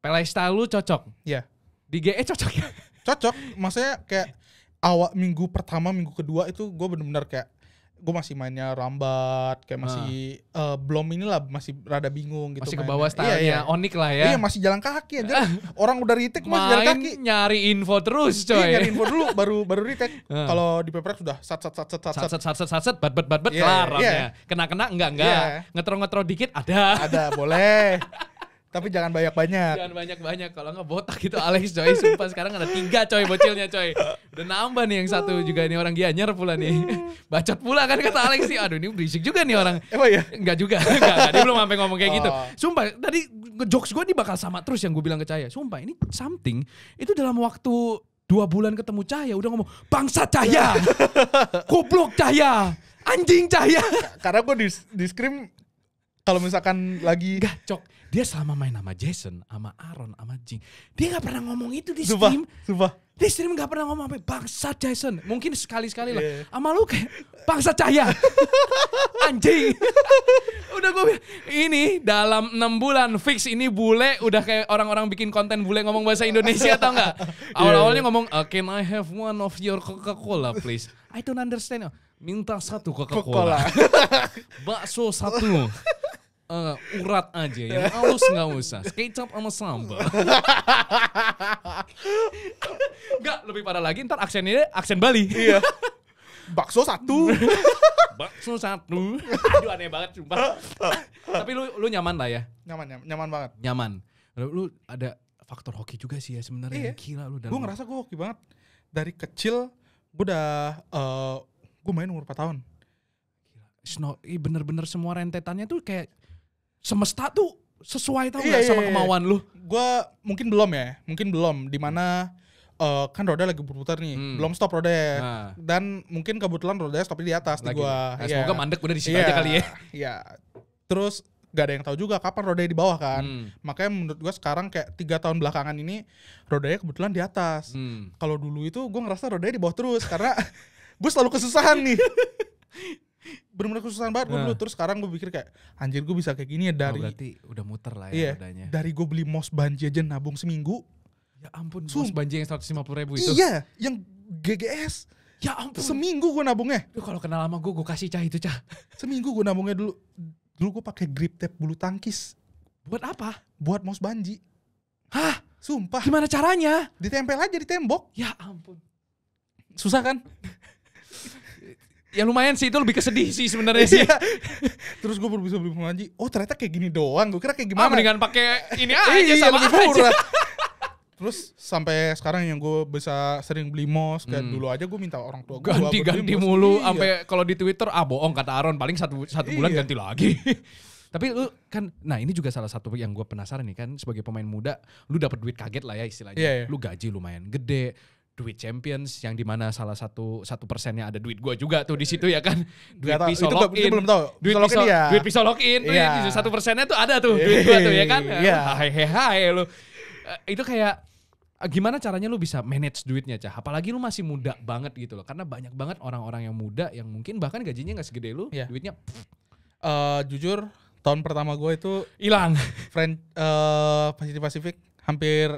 Speaker 1: Pelesta lu cocok. Iya. Di GE cocok ya? Cocok, maksudnya kayak awal minggu pertama, minggu kedua itu gue bener-bener kayak gue masih mainnya rambat kayak masih nah. uh, eh, belum inilah masih rada bingung gitu masih ke bawah iya, stylenya iya, iya. onik lah ya iya masih jalan kaki aja orang udah ritek masih jalan kaki nyari info terus iya, coy iya, nyari info dulu baru baru ritek uh. Ah. kalau di paper sudah sat sat sat sat sat sat sat
Speaker 2: sat sat sat, sat bat
Speaker 1: bat bat bat yeah, kelar yeah. kena kena enggak enggak yeah. ngetro ngetro dikit ada ada boleh Tapi jangan banyak-banyak. Jangan
Speaker 2: banyak-banyak. Kalau nggak botak gitu Alex coy. Sumpah sekarang ada tiga coy bocilnya coy. Udah nambah nih yang satu juga nih orang gianyar pula nih. Bacot pula kan kata Alex sih. Aduh ini berisik juga nih orang. Emang ya? Enggak juga. Enggak, Dia belum sampai ngomong kayak gitu. oh. gitu. Sumpah tadi jokes gue nih bakal sama terus yang gue bilang ke Cahaya. Sumpah ini something. Itu dalam waktu dua bulan ketemu Cahaya udah ngomong bangsa Cahaya. Goblok Cahaya. Anjing Cahaya. Karena gue di, di scream kalau misalkan lagi gacok dia selama main sama Jason, sama Aaron, sama Jing, dia nggak pernah ngomong itu di sumpah, stream. Sumpah. Di stream nggak pernah ngomong apa bangsa Jason. Mungkin sekali-sekali yeah. lah. Iya. Sama lu kayak bangsa cahaya. Anjing. udah gue ini dalam enam bulan fix ini bule udah kayak orang-orang bikin konten bule ngomong bahasa Indonesia atau enggak? Iya. Awal-awalnya ngomong, uh, "Can I have one of your Coca-Cola please?" I don't understand. Minta satu Coca-Cola. Bakso satu uh, urat aja yang halus nggak usah kecap sama sambal nggak lebih pada lagi ntar aksennya aksen Bali iya bakso satu bakso satu aduh aneh banget sumpah
Speaker 1: tapi lu lu nyaman lah ya nyaman nyaman, banget
Speaker 2: nyaman lu, lu ada faktor
Speaker 1: hoki juga sih ya sebenarnya iya. gila lu gue ngerasa gue hoki banget dari kecil gue udah uh, eh, gue main umur 4 tahun snow bener-bener semua rentetannya
Speaker 2: tuh kayak semesta tuh sesuai tau iya, gak iya, sama iya, iya. kemauan iya. lu?
Speaker 1: Gue mungkin belum ya, mungkin belum. Dimana uh, eh, kan roda lagi berputar nih, hmm. belum stop roda ya. nah. dan mungkin kebetulan roda stop di atas lagi. di gue. Nah, yeah. Semoga mandek udah di situ yeah. aja kali ya. Iya. Terus gak ada yang tahu juga kapan rodanya di bawah kan. Hmm. Makanya menurut gue sekarang kayak tiga tahun belakangan ini rodanya kebetulan di atas. Hmm. Kalau dulu itu gue ngerasa rodanya di bawah terus karena gue selalu kesusahan nih. benar-benar kesusahan banget gue nah. dulu terus sekarang gue pikir kayak anjir gue bisa kayak gini ya oh, dari oh, berarti udah muter lah ya iya, adanya. dari gue beli mos banji aja nabung seminggu ya ampun Sum, mos banji yang 150 ribu itu iya yang GGS ya ampun seminggu gue nabungnya Duh, kalau kenal sama gue gue kasih cah itu cah seminggu gue nabungnya dulu dulu gue pakai grip tape bulu tangkis buat apa buat mos banji hah sumpah gimana caranya ditempel aja di tembok ya ampun susah kan ya lumayan sih itu lebih kesedih sih sebenarnya iya. sih. Terus gue baru bisa beli bunga haji. Oh ternyata kayak gini doang. Gue kira kayak ah, gimana? Ah, mendingan
Speaker 2: pakai ini iya, aja iya, sama lebih murah.
Speaker 1: Terus sampai sekarang yang gue bisa sering beli mos kayak hmm. dulu aja gue minta orang tua gue ganti ganti mulu iya. sampai
Speaker 2: kalau di Twitter ah bohong kata Aaron paling satu satu bulan iya. ganti lagi. Tapi lu kan, nah ini juga salah satu yang gue penasaran nih kan sebagai pemain muda, lu dapet duit kaget lah ya istilahnya. Yeah, yeah. Lu gaji lumayan gede, duit champions yang dimana salah satu satu persennya ada duit gue juga tuh di situ ya kan duit Gak pisau login belum tahu duit pisau, pisau ya. duit pisau login yeah. Ya, iya. satu persennya tuh ada tuh duit gue tuh ya kan yeah. Iya. hai hai hai lu eh, itu kayak eh, gimana caranya lu bisa manage duitnya cah apalagi lu masih muda banget gitu loh karena banyak
Speaker 1: banget orang-orang yang muda yang mungkin bahkan gajinya nggak segede lu yeah. duitnya uh, jujur tahun pertama gue itu hilang friend uh, Pacific hampir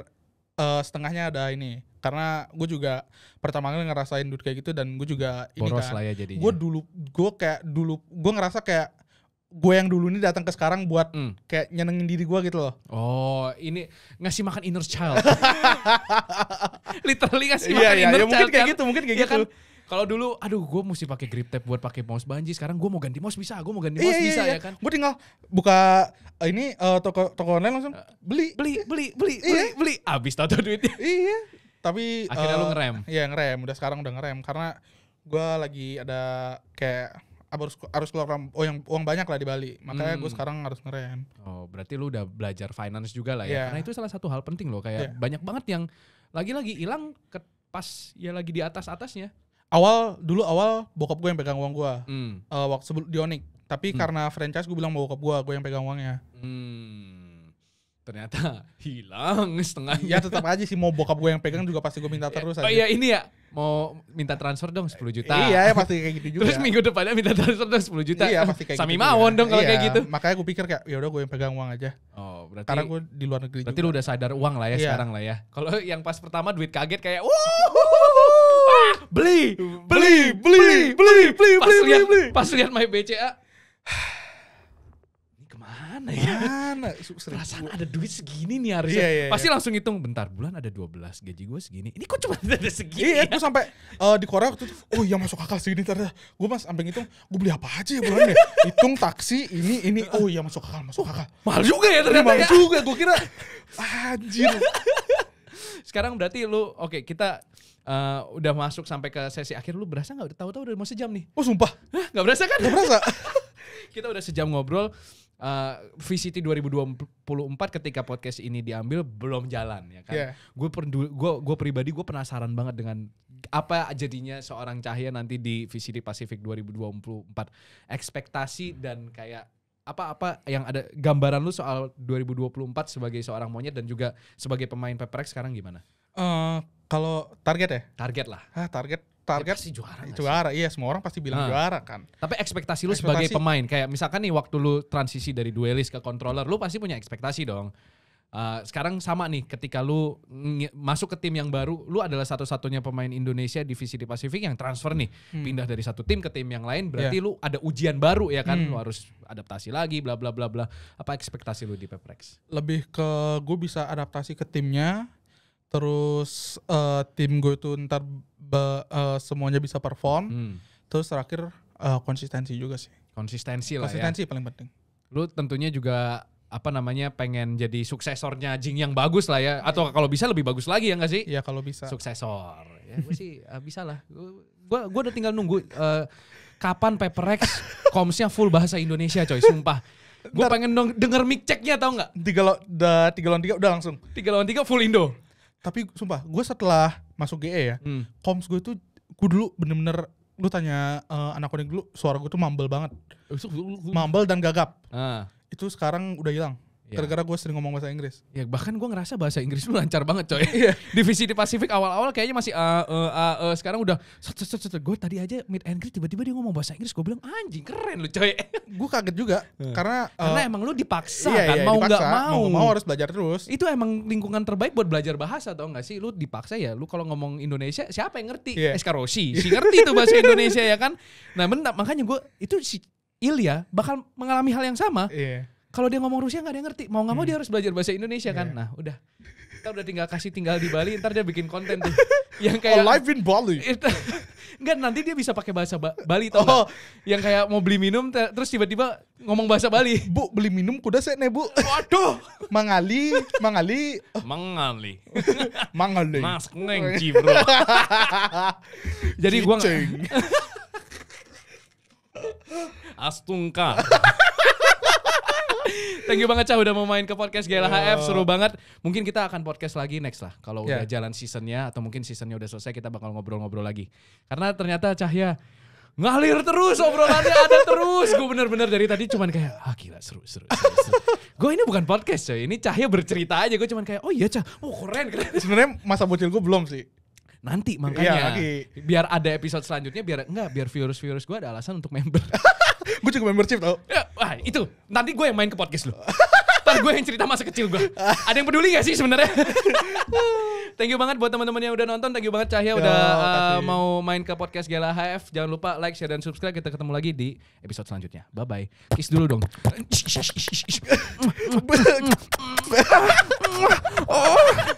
Speaker 1: uh, setengahnya ada ini karena gue juga pertama kali ngerasain duit kayak gitu dan gue juga ini Boros kan lah ya jadinya. gue dulu gue kayak dulu gue ngerasa kayak gue yang dulu ini datang ke sekarang buat mm. kayak nyenengin diri gue gitu loh. Oh, ini ngasih makan inner child. Literally ngasih yeah, makan yeah, inner ya, child. Mungkin kayak kan? gitu, mungkin kayak ya gitu. Kan?
Speaker 2: Kalau dulu, aduh, gue mesti pakai grip tape buat pakai mouse banji. Sekarang gue mau ganti mouse bisa, gue mau ganti mouse iya, iya bisa iya, iya. ya kan.
Speaker 1: Gue tinggal buka eh, ini uh, toko toko online langsung eh, beli, beli, beli, beli, iya. beli, beli. Abis tato duitnya. Iya. Tapi akhirnya uh, lu ngerem. Iya ngerem. Udah sekarang udah ngerem karena gue lagi ada kayak harus harus keluar oh yang uang banyak lah di Bali makanya hmm. gue
Speaker 2: sekarang harus ngerem oh berarti lu udah belajar finance juga lah ya yeah. karena itu salah satu hal penting loh kayak yeah.
Speaker 1: banyak banget yang lagi-lagi hilang -lagi ke pas ya lagi di atas atasnya awal dulu awal bokap gue yang pegang uang gue hmm. uh, waktu sebelum Dionik tapi hmm. karena franchise gue bilang mau bokap gue gue yang pegang uangnya hmm. ternyata hilang setengah ya tetap aja sih mau bokap gue yang pegang juga pasti gue minta terus oh aja. iya ini ya mau minta transfer dong 10
Speaker 2: juta iya ya pasti kayak gitu juga terus minggu depannya minta transfer dong 10 juta iya pasti kayak Sami gitu mawon dong kalau iya, kayak gitu
Speaker 1: makanya gue pikir kayak ya udah gue yang pegang uang aja oh berarti karena gue di luar negeri berarti juga. lu udah sadar uang lah ya iya. sekarang lah ya
Speaker 2: kalau yang pas pertama duit kaget kayak wow beli, beli, beli, beli, beli, beli, beli, liat, beli, Pas lihat my BCA,
Speaker 1: ini kemana ya? Mana? Perasaan ada duit segini nih harusnya. Yeah, yeah, iya. Pasti yeah. langsung
Speaker 2: hitung bentar bulan ada 12 gaji gue segini. Ini kok
Speaker 1: cuma ada segini? Iya, yeah, ya? gue sampai uh, di Korea waktu itu, oh iya masuk akal segini ternyata. Gue mas sampai ngitung, gue beli apa aja ya bulannya? hitung taksi ini ini. Oh iya masuk akal, masuk oh, akal. Mahal juga ya iya, ternyata. Mahal ya? juga, gue kira anjir.
Speaker 2: Sekarang berarti lu oke, okay, kita uh, udah masuk sampai ke sesi akhir lu berasa nggak udah tahu-tahu udah mau sejam nih oh sumpah nggak berasa kan nggak berasa kita udah sejam ngobrol uh, VCT 2024 ketika podcast ini diambil belum jalan ya kan yeah. gue perdu gue gue pribadi gue penasaran banget dengan apa jadinya seorang cahaya nanti di VCT Pacific 2024 ekspektasi dan kayak apa-apa yang ada gambaran lu soal 2024 sebagai seorang monyet dan juga sebagai pemain Paperex sekarang gimana?
Speaker 1: Uh, kalau target ya? Target lah. Ah, target target ya juara. Juara, iya semua orang pasti bilang nah. juara kan. Tapi ekspektasi lu ekspektasi, sebagai pemain
Speaker 2: kayak misalkan nih waktu lu transisi dari duelis ke controller, lu pasti punya ekspektasi dong. Uh, sekarang sama nih ketika lu masuk ke tim yang baru lu adalah satu-satunya pemain Indonesia divisi di Pasifik yang transfer nih hmm. pindah dari satu tim ke tim yang lain iya. berarti yeah. lu ada ujian baru ya kan hmm. lu harus adaptasi lagi bla bla bla bla apa ekspektasi lu di Peprex
Speaker 1: lebih ke gue bisa adaptasi ke timnya terus uh, tim gue itu ntar be, uh, semuanya bisa perform hmm. terus terakhir uh, konsistensi juga sih konsistensi lah ya. konsistensi paling penting
Speaker 2: lu tentunya juga apa namanya pengen jadi suksesornya Jing yang bagus lah ya atau kalau bisa lebih bagus lagi ya nggak sih? ya kalau bisa. Suksesor. Ya gue sih uh, bisa lah. Gue gue udah tinggal nunggu uh, kapan Paperex komsnya full bahasa Indonesia coy sumpah.
Speaker 1: Gue pengen dong denger mic checknya tau nggak? Tiga lo, tiga lawan tiga udah langsung. Tiga lawan tiga full Indo tapi sumpah gue setelah masuk GE ya hmm. koms gue tuh gue dulu bener-bener lu tanya uh, anak koding dulu suara gue tuh mambel banget mambel dan gagap ah. itu sekarang udah hilang Iya. Gara-gara gue sering ngomong bahasa Inggris. Ya bahkan gue ngerasa bahasa Inggris lu lancar
Speaker 2: banget coy. Iya. Divisi di Pasifik awal-awal kayaknya masih uh, uh, uh, uh, sekarang udah Gue tadi aja mid and greet tiba-tiba dia ngomong bahasa Inggris. Gue bilang anjing keren lu coy. gue kaget juga iya. karena uh, karena emang lu dipaksa iya, kan iya, mau nggak mau. mau mau harus belajar terus. Itu emang lingkungan terbaik buat belajar bahasa tau gak sih? Lu dipaksa ya. Lu kalau ngomong Indonesia siapa yang ngerti? Yeah. Eskarosi si ngerti tuh bahasa Indonesia ya kan. Nah bentar makanya gue itu si Ilya bakal mengalami hal yang sama. Yeah kalau dia ngomong Rusia nggak ada yang ngerti. Mau nggak mau hmm. dia harus belajar bahasa Indonesia kan. Iya. Nah, udah. Kita udah tinggal kasih tinggal di Bali, ntar dia bikin konten tuh. yang kayak live in Bali. Enggak, nanti dia bisa pakai bahasa ba Bali toh oh. Yang kayak mau beli minum terus tiba-tiba ngomong bahasa Bali.
Speaker 1: Bu, beli minum kuda saya nih, Bu. Waduh. Mangali, mangali.
Speaker 2: Mangali. mangali. Mas neng bro. Jadi gua Astungka. Thank you banget Cah udah mau main ke podcast GLHF. Seru banget. Mungkin kita akan podcast lagi next lah. Kalau yeah. udah jalan seasonnya atau mungkin seasonnya udah selesai kita bakal ngobrol-ngobrol lagi. Karena ternyata Cahya ngalir terus obrolannya ada terus. Gue bener-bener dari tadi cuman kayak ah gila seru seru. seru, seru. gue ini bukan podcast coy, ini Cahya bercerita aja. Gue cuman kayak oh iya Cah, oh keren
Speaker 1: keren. Sebenarnya masa bocil gue belum sih nanti iya, makanya lagi. biar
Speaker 2: ada episode selanjutnya biar enggak biar virus virus gue ada alasan untuk member gue juga membership tau ya, wah itu nanti gue yang main ke podcast lo Ntar gue yang cerita masa kecil gue. Ada yang peduli gak sih sebenarnya? thank you banget buat teman-teman yang udah nonton. Thank you banget Cahya Yo, udah uh, mau main ke podcast Gela HF. Jangan lupa like, share, dan subscribe. Kita ketemu lagi di episode selanjutnya. Bye-bye. Kiss dulu dong. oh.